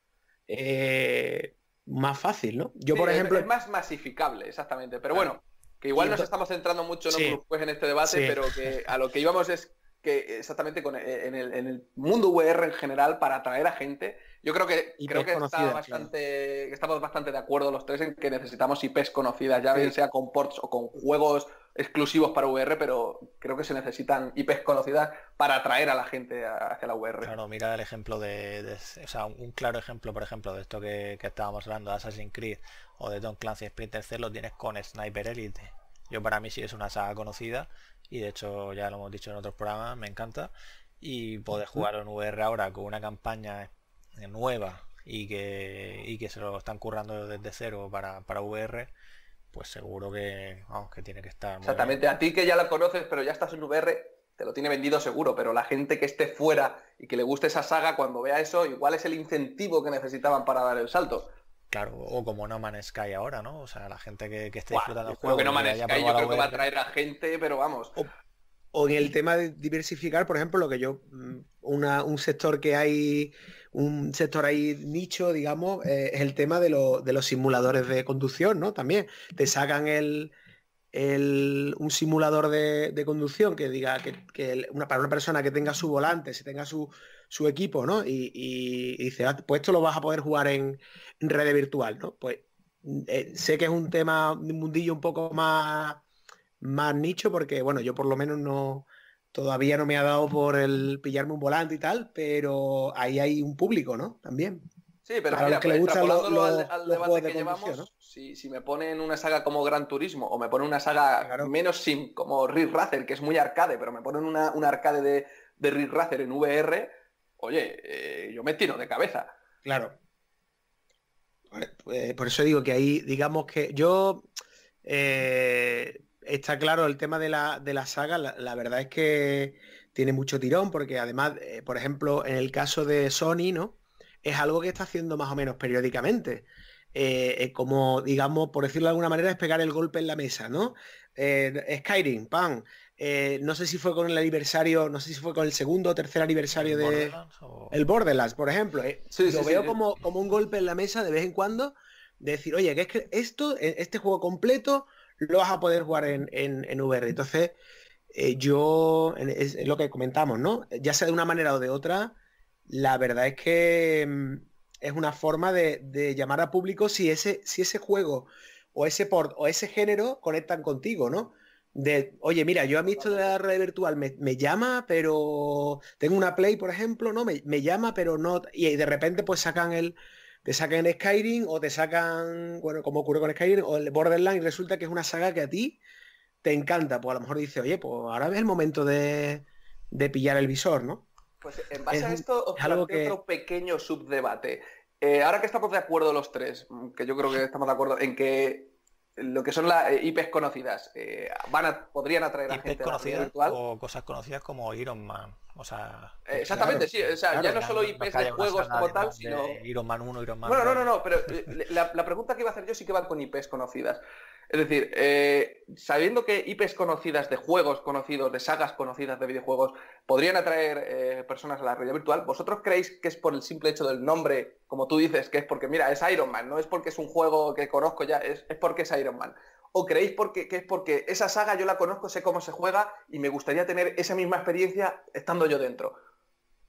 Eh, más fácil, ¿no? Yo, por ejemplo... Es más masificable, exactamente. Pero bueno, que igual nos estamos centrando mucho pues en este debate, pero que a lo que íbamos es que exactamente eh, en, el, en, mundo VR en general para atraer a gente, yo creo que creo que está bastante, estamos bastante de acuerdo los tres en que necesitamos IPs conocidas, ya bien sea con ports o con juegos exclusivos para VR, pero creo que se necesitan IPs conocidas para atraer a la gente hacia la VR. Claro, mira el ejemplo de, o sea, un claro ejemplo, por ejemplo, de esto que, estábamos hablando de Assassin's Creed o de Don Clancy Splinter Cell, lo tienes con Sniper Elite. Yo para mí sí es una saga conocida y de hecho ya lo hemos dicho en otros programas, me encanta. Y poder jugar en VR ahora con una campaña nueva y que, y que se lo están currando desde cero para, para VR, pues seguro que, vamos, tiene que estar. Exactamente, a ti que ya la conoces, pero ya estás en VR, te lo tiene vendido seguro, pero la gente que esté fuera y que le guste esa saga, cuando vea eso, igual es el incentivo que necesitaban para dar el salto. Claro, o como No Man's Sky ahora, ¿no? O sea, la gente que, que esté disfrutando el juego. Que no Man's yo creo que va a traer a gente, pero vamos. O, en el tema de diversificar, por ejemplo, lo que yo. Mm, un sector que hay un sector ahí nicho, digamos, eh, es el tema de, los simuladores de conducción, ¿no? También te sacan el, un simulador de, conducción que diga que, una, para una persona que tenga su volante, si tenga su, equipo, ¿no? Y, y, dice, ah, pues esto lo vas a poder jugar en, red virtual, ¿no? Pues mm, eh, sé que es un tema, un mundillo un poco más, más nicho, porque, bueno, yo por lo menos no Todavía no me ha dado por el pillarme un volante y tal, pero ahí hay un público, ¿no? También. Sí, pero que le pues, debate que llevamos, si, si, me ponen una saga como Gran Turismo o me ponen una saga menos sim como Rick Racer, que es muy arcade, pero me ponen una, una arcade de, de Rick Racer en VR, oye, eh, yo me tiro de cabeza. Claro. Pues, por eso digo que ahí, digamos que yo... Eh, está claro el tema de la, de la saga, la, verdad es que tiene mucho tirón, porque además, eh, por ejemplo, en el caso de Sony, ¿no? Es algo que está haciendo más o menos periódicamente. Eh, como, digamos, por decirlo de alguna manera, es pegar el golpe en la mesa, ¿no? Eh, Skyrim, pan. no sé si fue con el aniversario, no sé si fue con el segundo o tercer aniversario de Borderlands, el Borderlands, por ejemplo. lo veo como, como un golpe en la mesa de vez en cuando, de decir, oye, que es que esto, e, este juego completo, lo vas a poder jugar en, en, VR. Entonces, eh, yo, es, lo que comentamos, ¿no? Ya sea de una manera o de otra, la verdad es que mm, es una forma de, llamar a público si ese, si ese juego o ese port o ese género conectan contigo, ¿no? De, oye, mira, yo a mí esto de la red virtual me, llama, pero tengo una Play, por ejemplo, ¿no? Me, me, llama, pero no. Y de repente pues sacan el, te sacan Skyrim o te sacan, bueno, como ocurre con Skyrim o el Borderlands y resulta que es una saga que a ti te encanta, pues a lo mejor dices, oye, pues ahora es el momento de, pillar el visor, ¿no? Pues en base a esto os es algo que... otro pequeño subdebate. Eh, ahora que estamos de acuerdo los tres, mm, que yo creo que estamos de acuerdo en que lo que son las eh, IPs conocidas. Eh, van podrían atraer a IPs gente conocidas O cosas conocidas como Iron Man. O sea. Eh, exactamente, sí. O sea, ya no solo IPs de juegos como tal, sino. Iron Man 1, Iron Man. Bueno, no, no, no, pero la, la, pregunta que iba a hacer yo sí que van con IPs conocidas. Es decir, eh, sabiendo que IPs conocidas de juegos conocidos, de sagas conocidas de videojuegos, podrían atraer eh, personas a la realidad virtual, ¿vosotros creéis que es por el simple hecho del nombre, como tú dices, que es porque, mira, es Iron Man, no es porque es un juego que conozco ya, es, porque es Iron Man? ¿O creéis porque, que es porque esa saga yo la conozco, sé cómo se juega y me gustaría tener esa misma experiencia estando yo dentro?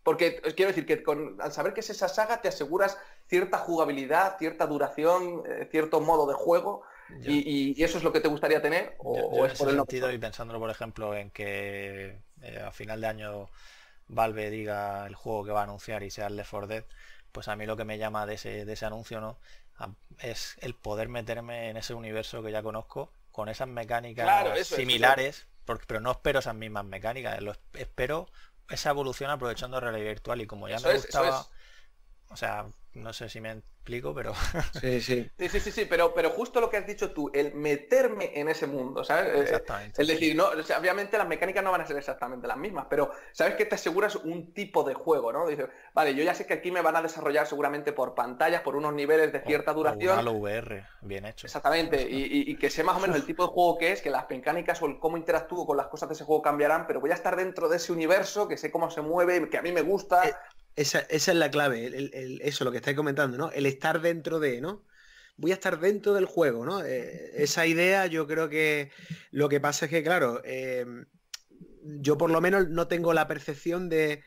Porque eh, quiero decir que al saber que es esa saga te aseguras cierta jugabilidad, cierta duración, cierto modo de juego y, eso es lo que te gustaría tener? ¿O, es por el sentido y pensándolo, por ejemplo, en que eh, a final de año Valve diga el juego que va a anunciar y sea el Left 4 Dead, pues a mí lo que me llama de ese, anuncio no es el poder meterme en ese universo que ya conozco con esas mecánicas similares, Porque, pero no espero esas mismas mecánicas, espero esa evolución aprovechando realidad virtual y como ya me gustaba, o sea, no sé si me explico, pero... Sí, sí. Sí, sí, sí, pero, pero justo lo que has dicho tú, el meterme en ese mundo, ¿sabes? Eh, exactamente. El decir, no, obviamente las mecánicas no van a ser exactamente las mismas, pero sabes que te aseguras un tipo de juego, ¿no? dice vale, yo ya sé que aquí me van a desarrollar seguramente por pantallas, por unos niveles de cierta duración. al VR, bien hecho. Exactamente, y, que sé más o menos el tipo de juego que es, que las mecánicas o el cómo interactúo con las cosas de ese juego cambiarán, pero voy a estar dentro de ese universo, que sé cómo se mueve, que a mí me gusta. Eh, esa, es la clave, eso, lo que estáis comentando, ¿no? El estar dentro de, ¿no? Voy a estar dentro del juego, ¿no? Eh, esa idea yo creo que lo que pasa es que, claro, eh, yo por lo menos no tengo la percepción de...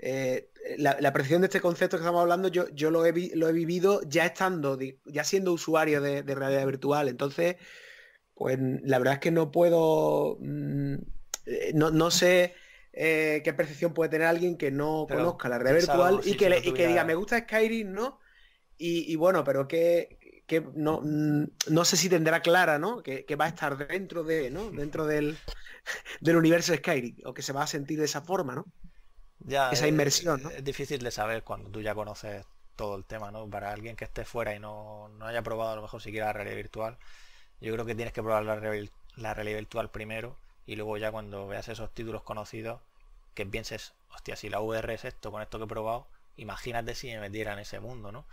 Eh, la, percepción de este concepto que estamos hablando, yo, yo lo, he lo he vivido ya estando, ya siendo usuario de, realidad virtual. Entonces, pues la verdad es que no puedo, mm, no sé eh, qué percepción puede tener alguien que no conozca la realidad virtual y, que, diga, me gusta Skyrim, ¿no? Y, bueno, pero que, no, mm, no, sé si tendrá clara, ¿no? Que, va a estar dentro de, ¿no? Dentro del, del universo de Skyrim, o que se va a sentir de esa forma, ¿no? Ya, esa eh, inmersión, es, difícil de saber cuando tú ya conoces todo el tema, ¿no? Para alguien que esté fuera y no, no haya probado a lo mejor siquiera la realidad virtual, yo creo que tienes que probar la realidad virtual primero y luego ya cuando veas esos títulos conocidos, que pienses, hostia, si la VR es esto, con esto que he probado, imagínate si me metiera en ese mundo, ¿no?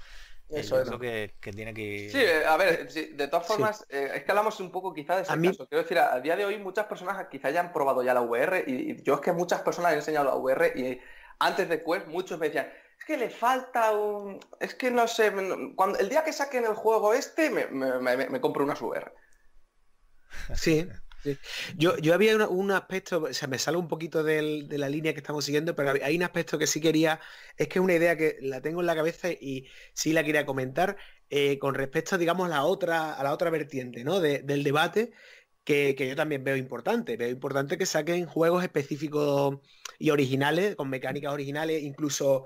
Eso es lo que, tiene que... Sí, eh, a ver, de todas formas, eh, es que hablamos un poco quizás de ese Quiero decir, a, día de hoy muchas personas quizá hayan probado ya la VR y, yo es que muchas personas he enseñado la VR y antes de Quest muchos me decían, es que le falta un... Es que no sé, cuando el día que saquen el juego este me, me compro una VR. Sí, Yo, había un aspecto, o sea, me sale un poquito de la línea que estamos siguiendo, pero hay un aspecto que sí quería, es que es una idea que la tengo en la cabeza y sí la quería comentar eh, con respecto, digamos, a la otra, a la otra vertiente, del debate, que, yo también veo importante. Veo importante que saquen juegos específicos y originales, con mecánicas originales, incluso,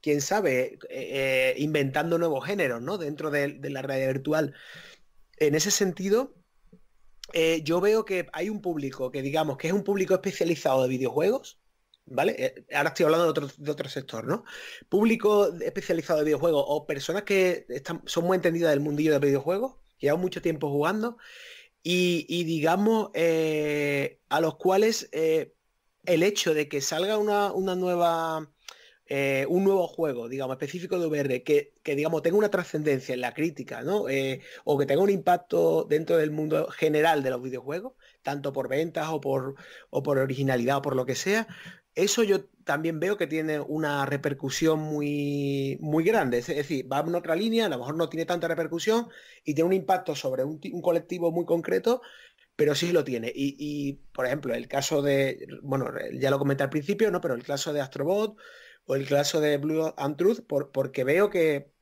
quién sabe, eh, eh, inventando nuevos géneros, ¿no? Dentro de, de la realidad virtual. En ese sentido, eh, yo veo que hay un público que digamos que es un público especializado de videojuegos, ¿vale? Eh, ahora estoy hablando de otro, de otro sector, ¿no? Público especializado de videojuegos o personas que son muy entendidas del mundillo de videojuegos, que llevan mucho tiempo jugando y, digamos eh, a los cuales el hecho de que salga una nueva eh, un nuevo juego, digamos, específico de VR, que, digamos, tenga una trascendencia en la crítica, ¿no? Eh, o que tenga un impacto dentro del mundo general de los videojuegos, tanto por ventas o por, por originalidad o por lo que sea, eso yo también veo que tiene una repercusión muy, muy grande. Es decir, va en otra línea, a lo mejor no tiene tanta repercusión y tiene un impacto sobre un, colectivo muy concreto, pero sí lo tiene. Y, y, por ejemplo, el caso de, bueno, ya lo comenté al principio, ¿no? Pero el caso de Astrobot, o el caso de Blue and Truth, porque veo que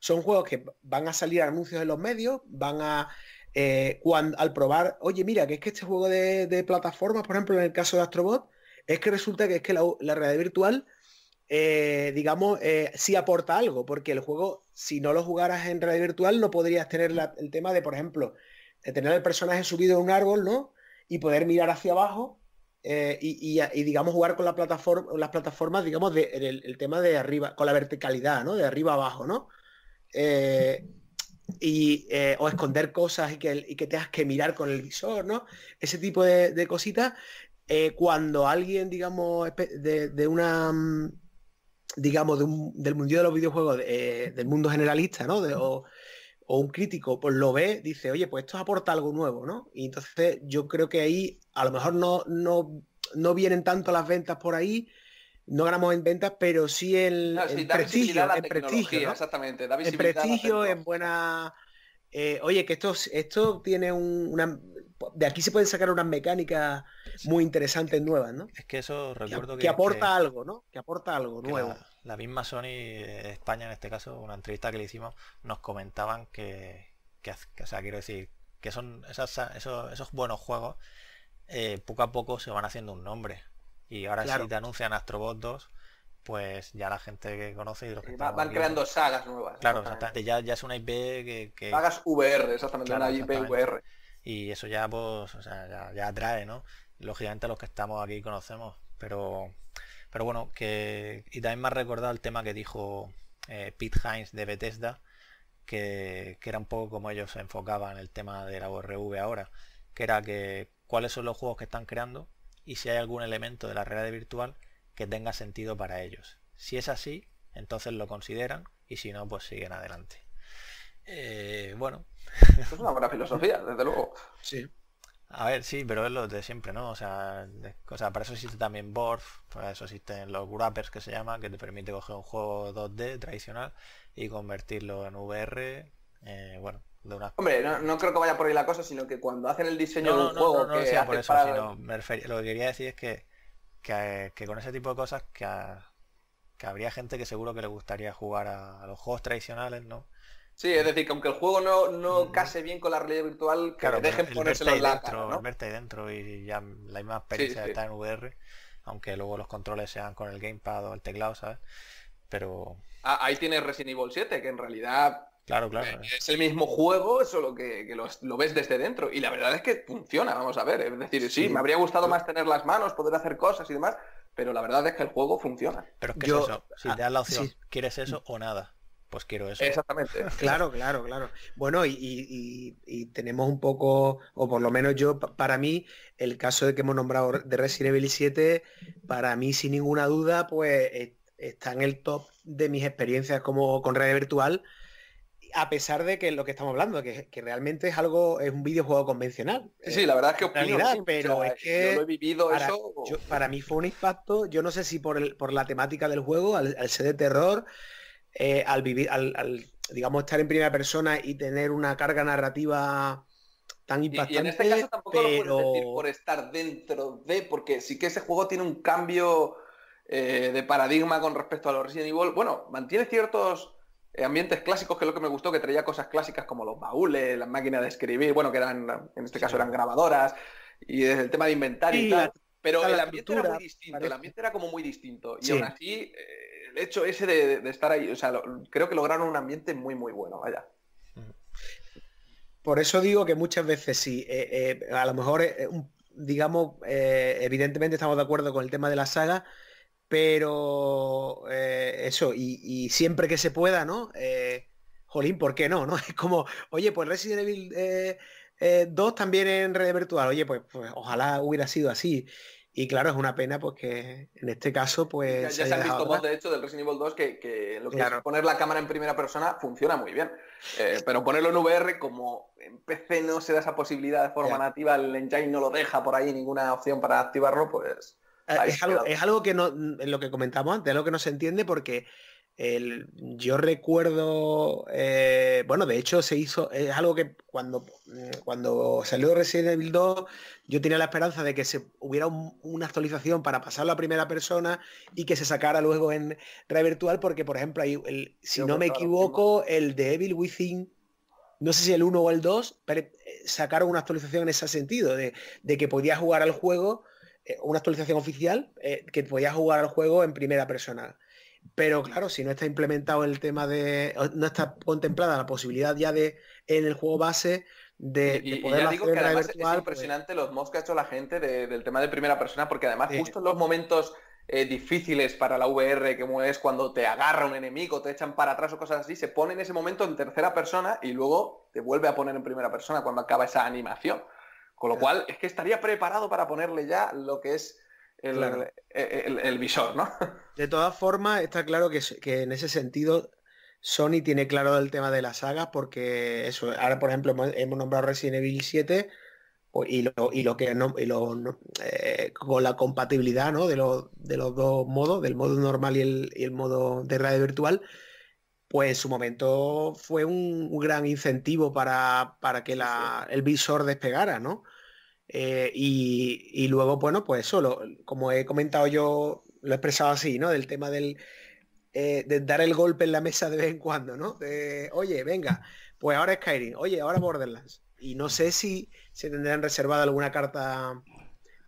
son juegos que van a salir anuncios en los medios, van a eh, cuando, al probar, oye, mira, que es que este juego de, plataformas, por ejemplo, en el caso de Astrobot, es que resulta que es que la, realidad virtual, eh, digamos, eh, sí aporta algo, porque el juego, si no lo jugaras en realidad virtual, no podrías tener el tema de, por ejemplo, de tener el personaje subido en un árbol, ¿no? Y poder mirar hacia abajo eh, y, digamos jugar con la plataforma, las plataformas, digamos, el, tema de arriba, con la verticalidad, ¿no? De arriba abajo, ¿no? Eh, y, eh, o esconder cosas y que, que tengas que mirar con el visor, ¿no? Ese tipo de, cositas. cuando alguien, digamos, de, una mm, digamos, de un, del mundo de los videojuegos, del mundo generalista, ¿no? o un crítico pues lo ve, dice, oye, pues esto aporta algo nuevo, ¿no? Y entonces yo creo que ahí a lo mejor no, no, no vienen tanto las ventas por ahí, no ganamos en ventas, pero sí el, prestigio, en prestigio, ¿no? exactamente, da el prestigio, en buena... Eh, oye, que esto, esto tiene un, una... De aquí se pueden sacar unas mecánicas muy interesantes nuevas, ¿no? Es que eso recuerdo que... Que aporta algo, ¿no? Que aporta algo nuevo la misma Sony eh, España en este caso, una entrevista que le hicimos, nos comentaban que, quiero decir, que son esos, buenos juegos eh, poco a poco se van haciendo un nombre. Y ahora si te anuncian Astrobot 2, pues ya la gente que conoce y que eh, van creando sagas nuevas. Claro, exactamente. Ya, es una IP que... que... Sagas VR, exactamente, una IP VR. Y eso ya, pues, ya, ya atrae, ¿no? Lógicamente los que estamos aquí conocemos, pero pero bueno, que. Y también me ha recordado el tema que dijo eh, Pete Hines de Bethesda, que, que, era un poco como ellos se enfocaban el tema de la ORV ahora, que era que cuáles son los juegos que están creando y si hay algún elemento de la realidad virtual que tenga sentido para ellos. Si es así, entonces lo consideran y si no, pues siguen adelante. Eh, bueno. Es una buena filosofía, desde luego. Sí. A ver, sí, pero es lo de siempre, ¿no? O sea, de, para eso existe también Borf, para eso existen los wrappers que se llama que te permite coger un juego 2D tradicional y convertirlo en VR, eh, bueno, de una... Hombre, no, no, creo que vaya por ahí la cosa, sino que cuando hacen el diseño de un juego... sea por eso, sino lo que quería decir es que, que, con ese tipo de cosas que, habría gente que seguro que le gustaría jugar a los juegos tradicionales, ¿no? Sí, es decir, que aunque el juego no, no case bien con la realidad virtual, que claro, dejen ponérselo en la ahí dentro y ya la misma experiencia está en VR, aunque luego los controles sean con el gamepad o el teclado, ¿sabes? Pero... Ah, ahí tienes Resident Evil 7, que en realidad Claro, claro. Eh, eh. Es el mismo juego, solo que, que lo, ves desde dentro. Y la verdad es que funciona, vamos a ver. Es decir, sí, me habría gustado más tener las manos, poder hacer cosas y demás, pero la verdad es que el juego funciona. Pero es que eso, si ah, te das la opción, ¿quieres eso o nada? pues quiero eso. Exactamente. claro, claro, claro. Bueno, y, tenemos un poco, o por lo menos yo, para mí, el caso de que hemos nombrado de Resident Evil 7, para mí, sin ninguna duda, pues está en el top de mis experiencias como con red virtual, a pesar de que lo que estamos hablando, que, realmente es algo, es un videojuego convencional. Sí, la verdad es que pero es que yo lo he vivido para, eso. para mí fue un impacto, yo no sé si por, el, por la temática del juego, al ser de terror, eh, al vivir, al, digamos, estar en primera persona y tener una carga narrativa tan impactante. Y, en este caso tampoco lo decir por estar dentro de, porque sí que ese juego tiene un cambio eh, de paradigma con respecto a los Resident Evil. Bueno, mantiene ciertos eh, ambientes clásicos, que es lo que me gustó, que traía cosas clásicas como los baúles, las máquinas de escribir, bueno, que eran, en este caso eran grabadoras, y desde el tema de inventario y tal. Pero el ambiente era muy distinto, el ambiente era como muy distinto. Y aún así, hecho ese de, estar ahí, o sea, creo que lograron un ambiente muy, muy bueno, vaya. Por eso digo que muchas veces sí, eh, eh, a lo mejor, eh, digamos, evidentemente estamos de acuerdo con el tema de la saga, pero eso, y, siempre que se pueda, ¿no? jolín, ¿por qué no? ¿no? Es como, oye, pues Resident Evil 2 también en red virtual, oye, pues, pues ojalá hubiera sido así. Y claro, es una pena porque en este caso pues... Ya, se, han visto de hecho del Resident Evil 2 que, lo que poner la cámara en primera persona funciona muy bien. Eh, pero ponerlo en VR como en PC no se da esa posibilidad de forma nativa, el engine no lo deja por ahí ninguna opción para activarlo, pues... Eh, es algo, que no, lo que comentamos antes, es algo que no se entiende porque yo recuerdo, eh, bueno, de hecho se hizo, es algo que cuando, mm, cuando salió Resident Evil 2, yo tenía la esperanza de que se hubiera una actualización para pasar a primera persona y que se sacara luego en red virtual, porque por ejemplo, hay si no me equivoco, el de Evil Within, no sé si el 1 o el 2, eh, sacaron una actualización en ese sentido, de, que podías jugar al juego, eh, una actualización oficial, que podía jugar al juego en primera persona pero claro, si no está implementado el tema de. no está contemplada la posibilidad ya de en el juego base de, poder virtual, es pues impresionante los mods que ha hecho la gente del tema de primera persona, porque además justo en los momentos eh, difíciles para la VR, que es cuando te agarra un enemigo, te echan para atrás o cosas así, se pone en ese momento en tercera persona y luego te vuelve a poner en primera persona cuando acaba esa animación. Con lo cual, es que estaría preparado para ponerle ya lo que es eh, el, visor, ¿no? De todas formas, está claro que, en ese sentido Sony tiene claro el tema de la saga porque eso, ahora por ejemplo hemos nombrado Resident Evil 7 y lo, y lo que eh, con la compatibilidad de, los dos modos, del modo normal y el, modo de radio virtual, pues en su momento fue un, gran incentivo para, para que el visor despegara, ¿no? Eh, y, luego, bueno, pues eso, como he comentado yo, lo he expresado así, ¿no? Del tema del, eh, de dar el golpe en la mesa de vez en cuando, ¿no? De, oye, venga, pues ahora Skyrim, oye, ahora Borderlands. Y no sé si se tendrán reservada alguna carta,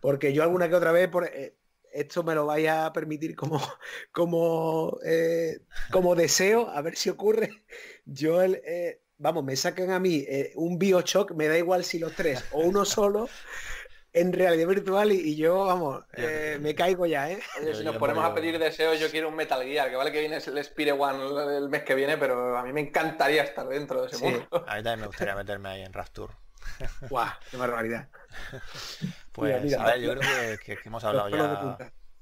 porque yo alguna que otra vez, por, eh, esto me lo vaya a permitir como, como, como deseo, a ver si ocurre. Yo el, vamos, me sacan a mí un eh, un Bioshock, me da igual si los tres o uno solo, en realidad virtual y, yo, vamos, eh, me caigo ya, ¿eh? si nos ponemos a pedir deseos, yo quiero un Metal Gear, que vale que viene el Spire One el mes que viene, pero a mí me encantaría estar dentro de ese mundo. A mí también me gustaría meterme ahí en Rapture. ¡Guau! ¡Qué barbaridad! Pues, a ver, yo creo que, hemos hablado ya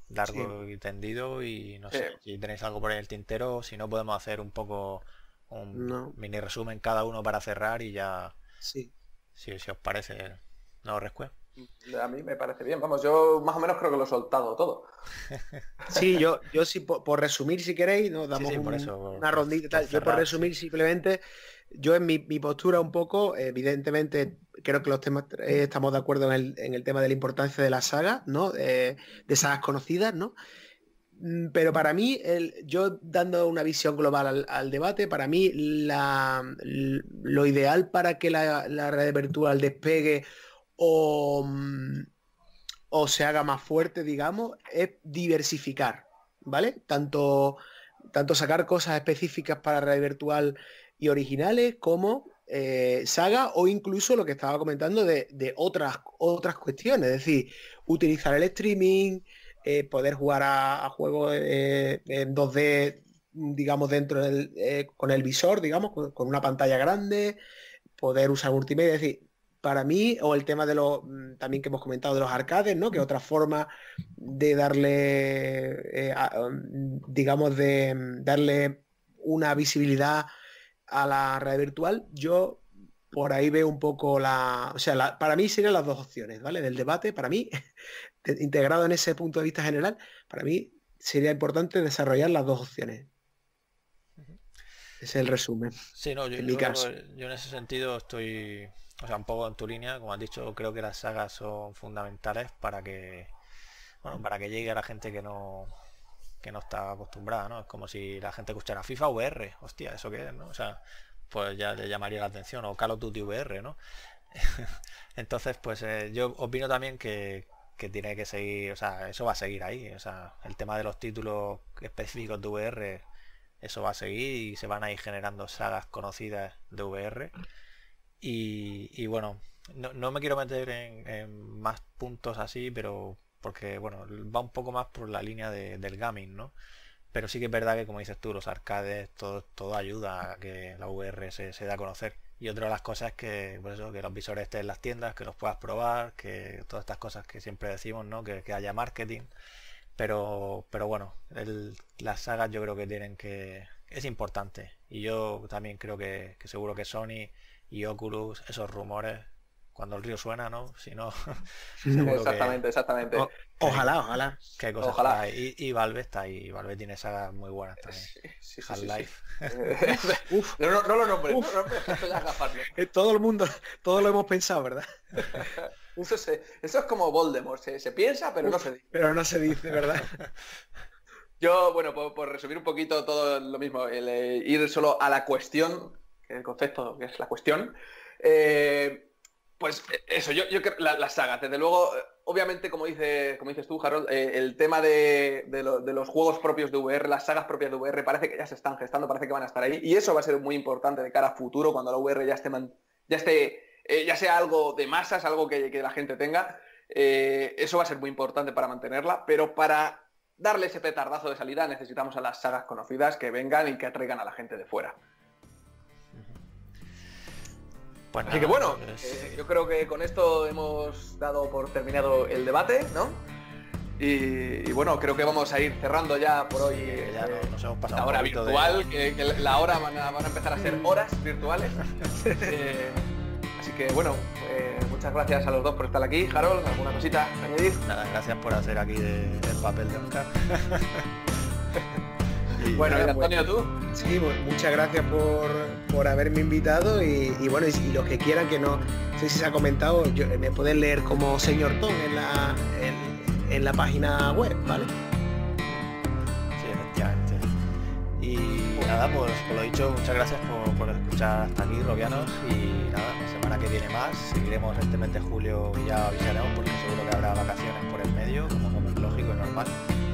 largo y tendido y no sé, si tenéis algo por ahí el tintero, si no podemos hacer un poco un mini resumen cada uno para cerrar y ya. Sí. Si, si os parece, ¿no, Rescue? A mí me parece bien. Vamos, yo más o menos creo que lo he soltado todo. sí, yo, yo sí, por, resumir, si queréis, nos damos eso, una rondita. Tal. yo por resumir simplemente, yo en mi, postura un poco, evidentemente, creo que los temas eh, estamos de acuerdo en el, en el, tema de la importancia de la saga, ¿no? Eh, de sagas conocidas, ¿no? Mm, pero para mí, yo dando una visión global al, debate, para mí lo ideal para que la, red virtual despegue o, mm, o se haga más fuerte, digamos, es diversificar, ¿vale? Tanto, tanto sacar cosas específicas para red virtual y originales como eh, saga o incluso lo que estaba comentando de, de, otras, otras cuestiones, es decir, utilizar el streaming, eh, poder jugar a, juegos eh, en 2D, digamos, dentro del, eh, con el visor, digamos, con, una pantalla grande, poder usar multimedia, es decir, para mí, o el tema de lo mm, también que hemos comentado de los arcades, ¿no? Que otra forma de darle, um, digamos, de mm, darle una visibilidad a la red virtual, yo por ahí veo un poco la... O sea, para mí serían las dos opciones, ¿vale? Del debate, para mí, integrado en ese punto de vista general, para mí sería importante desarrollar las dos opciones. Ese es el resumen. Sí, no, yo, en ese sentido estoy, un poco en tu línea, como has dicho, creo que las sagas son fundamentales para que, bueno, para que llegue a la gente que no, que no está acostumbrada, ¿no? Es como si la gente escuchara FIFA VR, hostia, ¿eso que no? O sea, pues ya le llamaría la atención, o Call of Duty VR, ¿no? Entonces, pues eh, yo opino también que, que tiene que seguir, o sea, eso va a seguir ahí. O sea, el tema de los títulos específicos de VR, eso va a seguir y se van a ir generando sagas conocidas de VR. Y, bueno, no, me quiero meter en, más puntos así, pero porque, bueno, va un poco más por la línea del gaming, ¿no? Pero sí que es verdad que, como dices tú, los arcades, todo, todo ayuda a que la VR se, se dé a conocer. Y otra de las cosas que, por eso, que los visores estén en las tiendas, que los puedas probar, que todas estas cosas que siempre decimos, ¿no? Que, haya marketing. Pero, pero bueno, las sagas yo creo que tienen que... Es importante. Y yo también creo que, que seguro que Sony y Oculus, esos rumores, cuando el río suena, ¿no? Si exactamente, exactamente. ojalá, ojalá. Qué Y, y, Valve está y Valve tiene sagas muy buenas también. Sí, sí, Half-Life. Sí, no, no, lo nombres, no lo nombres, eh, Todo el mundo, todo lo hemos pensado, ¿verdad? eso, es como Voldemort, se, piensa pero no se dice. Pero no se dice, ¿verdad? Yo, bueno, por, resumir un poquito todo lo mismo, el, eh, ir solo a la cuestión, el concepto que es la cuestión. Eh, pues eh, eso, yo, creo, la, las sagas, desde luego, eh, obviamente, como, dice, como dices tú, Harold, eh, el tema de, los juegos propios de VR, las sagas propias de VR, parece que ya se están gestando, parece que van a estar ahí, y eso va a ser muy importante de cara a futuro, cuando la VR ya esté, ya, esté ya sea algo de masas, algo que, que la gente tenga, eso va a ser muy importante para mantenerla, pero para darle ese petardazo de salida necesitamos a las sagas conocidas que vengan y que atraigan a la gente de fuera. Así que bueno, eh, yo creo que con esto hemos dado por terminado el debate, ¿no? Y, bueno, creo que vamos a ir cerrando ya por hoy eh, nos hemos pasado la hora virtual, que, la hora van a, empezar a ser horas virtuales. Eh, así que bueno, muchas gracias a los dos por estar aquí. Harold, ¿alguna cosita añadir? Nada, gracias por hacer aquí el papel de Oscar. Bueno, pues, Antonio, tú. Sí, muchas gracias por, haberme invitado y, bueno, y, los que quieran que no, sé si se ha comentado, eh, me pueden leer como señor Tom en la, en, la página web, ¿vale? Sí, efectivamente. Y pues, nada, pues por lo dicho, muchas gracias por, escuchar hasta aquí, Robianos, y nada, la semana que viene más, seguiremos este mes julio y ya avisaremos porque seguro que habrá vacaciones por el medio, como, como es lógico y normal,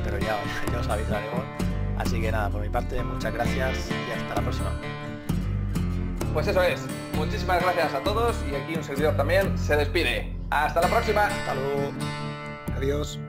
pero ya, ya os avisaremos. Así que nada, por mi parte, muchas gracias y hasta la próxima. Pues eso es. Muchísimas gracias a todos y aquí un servidor también se despide. Hasta la próxima. ¡Salud! Adiós.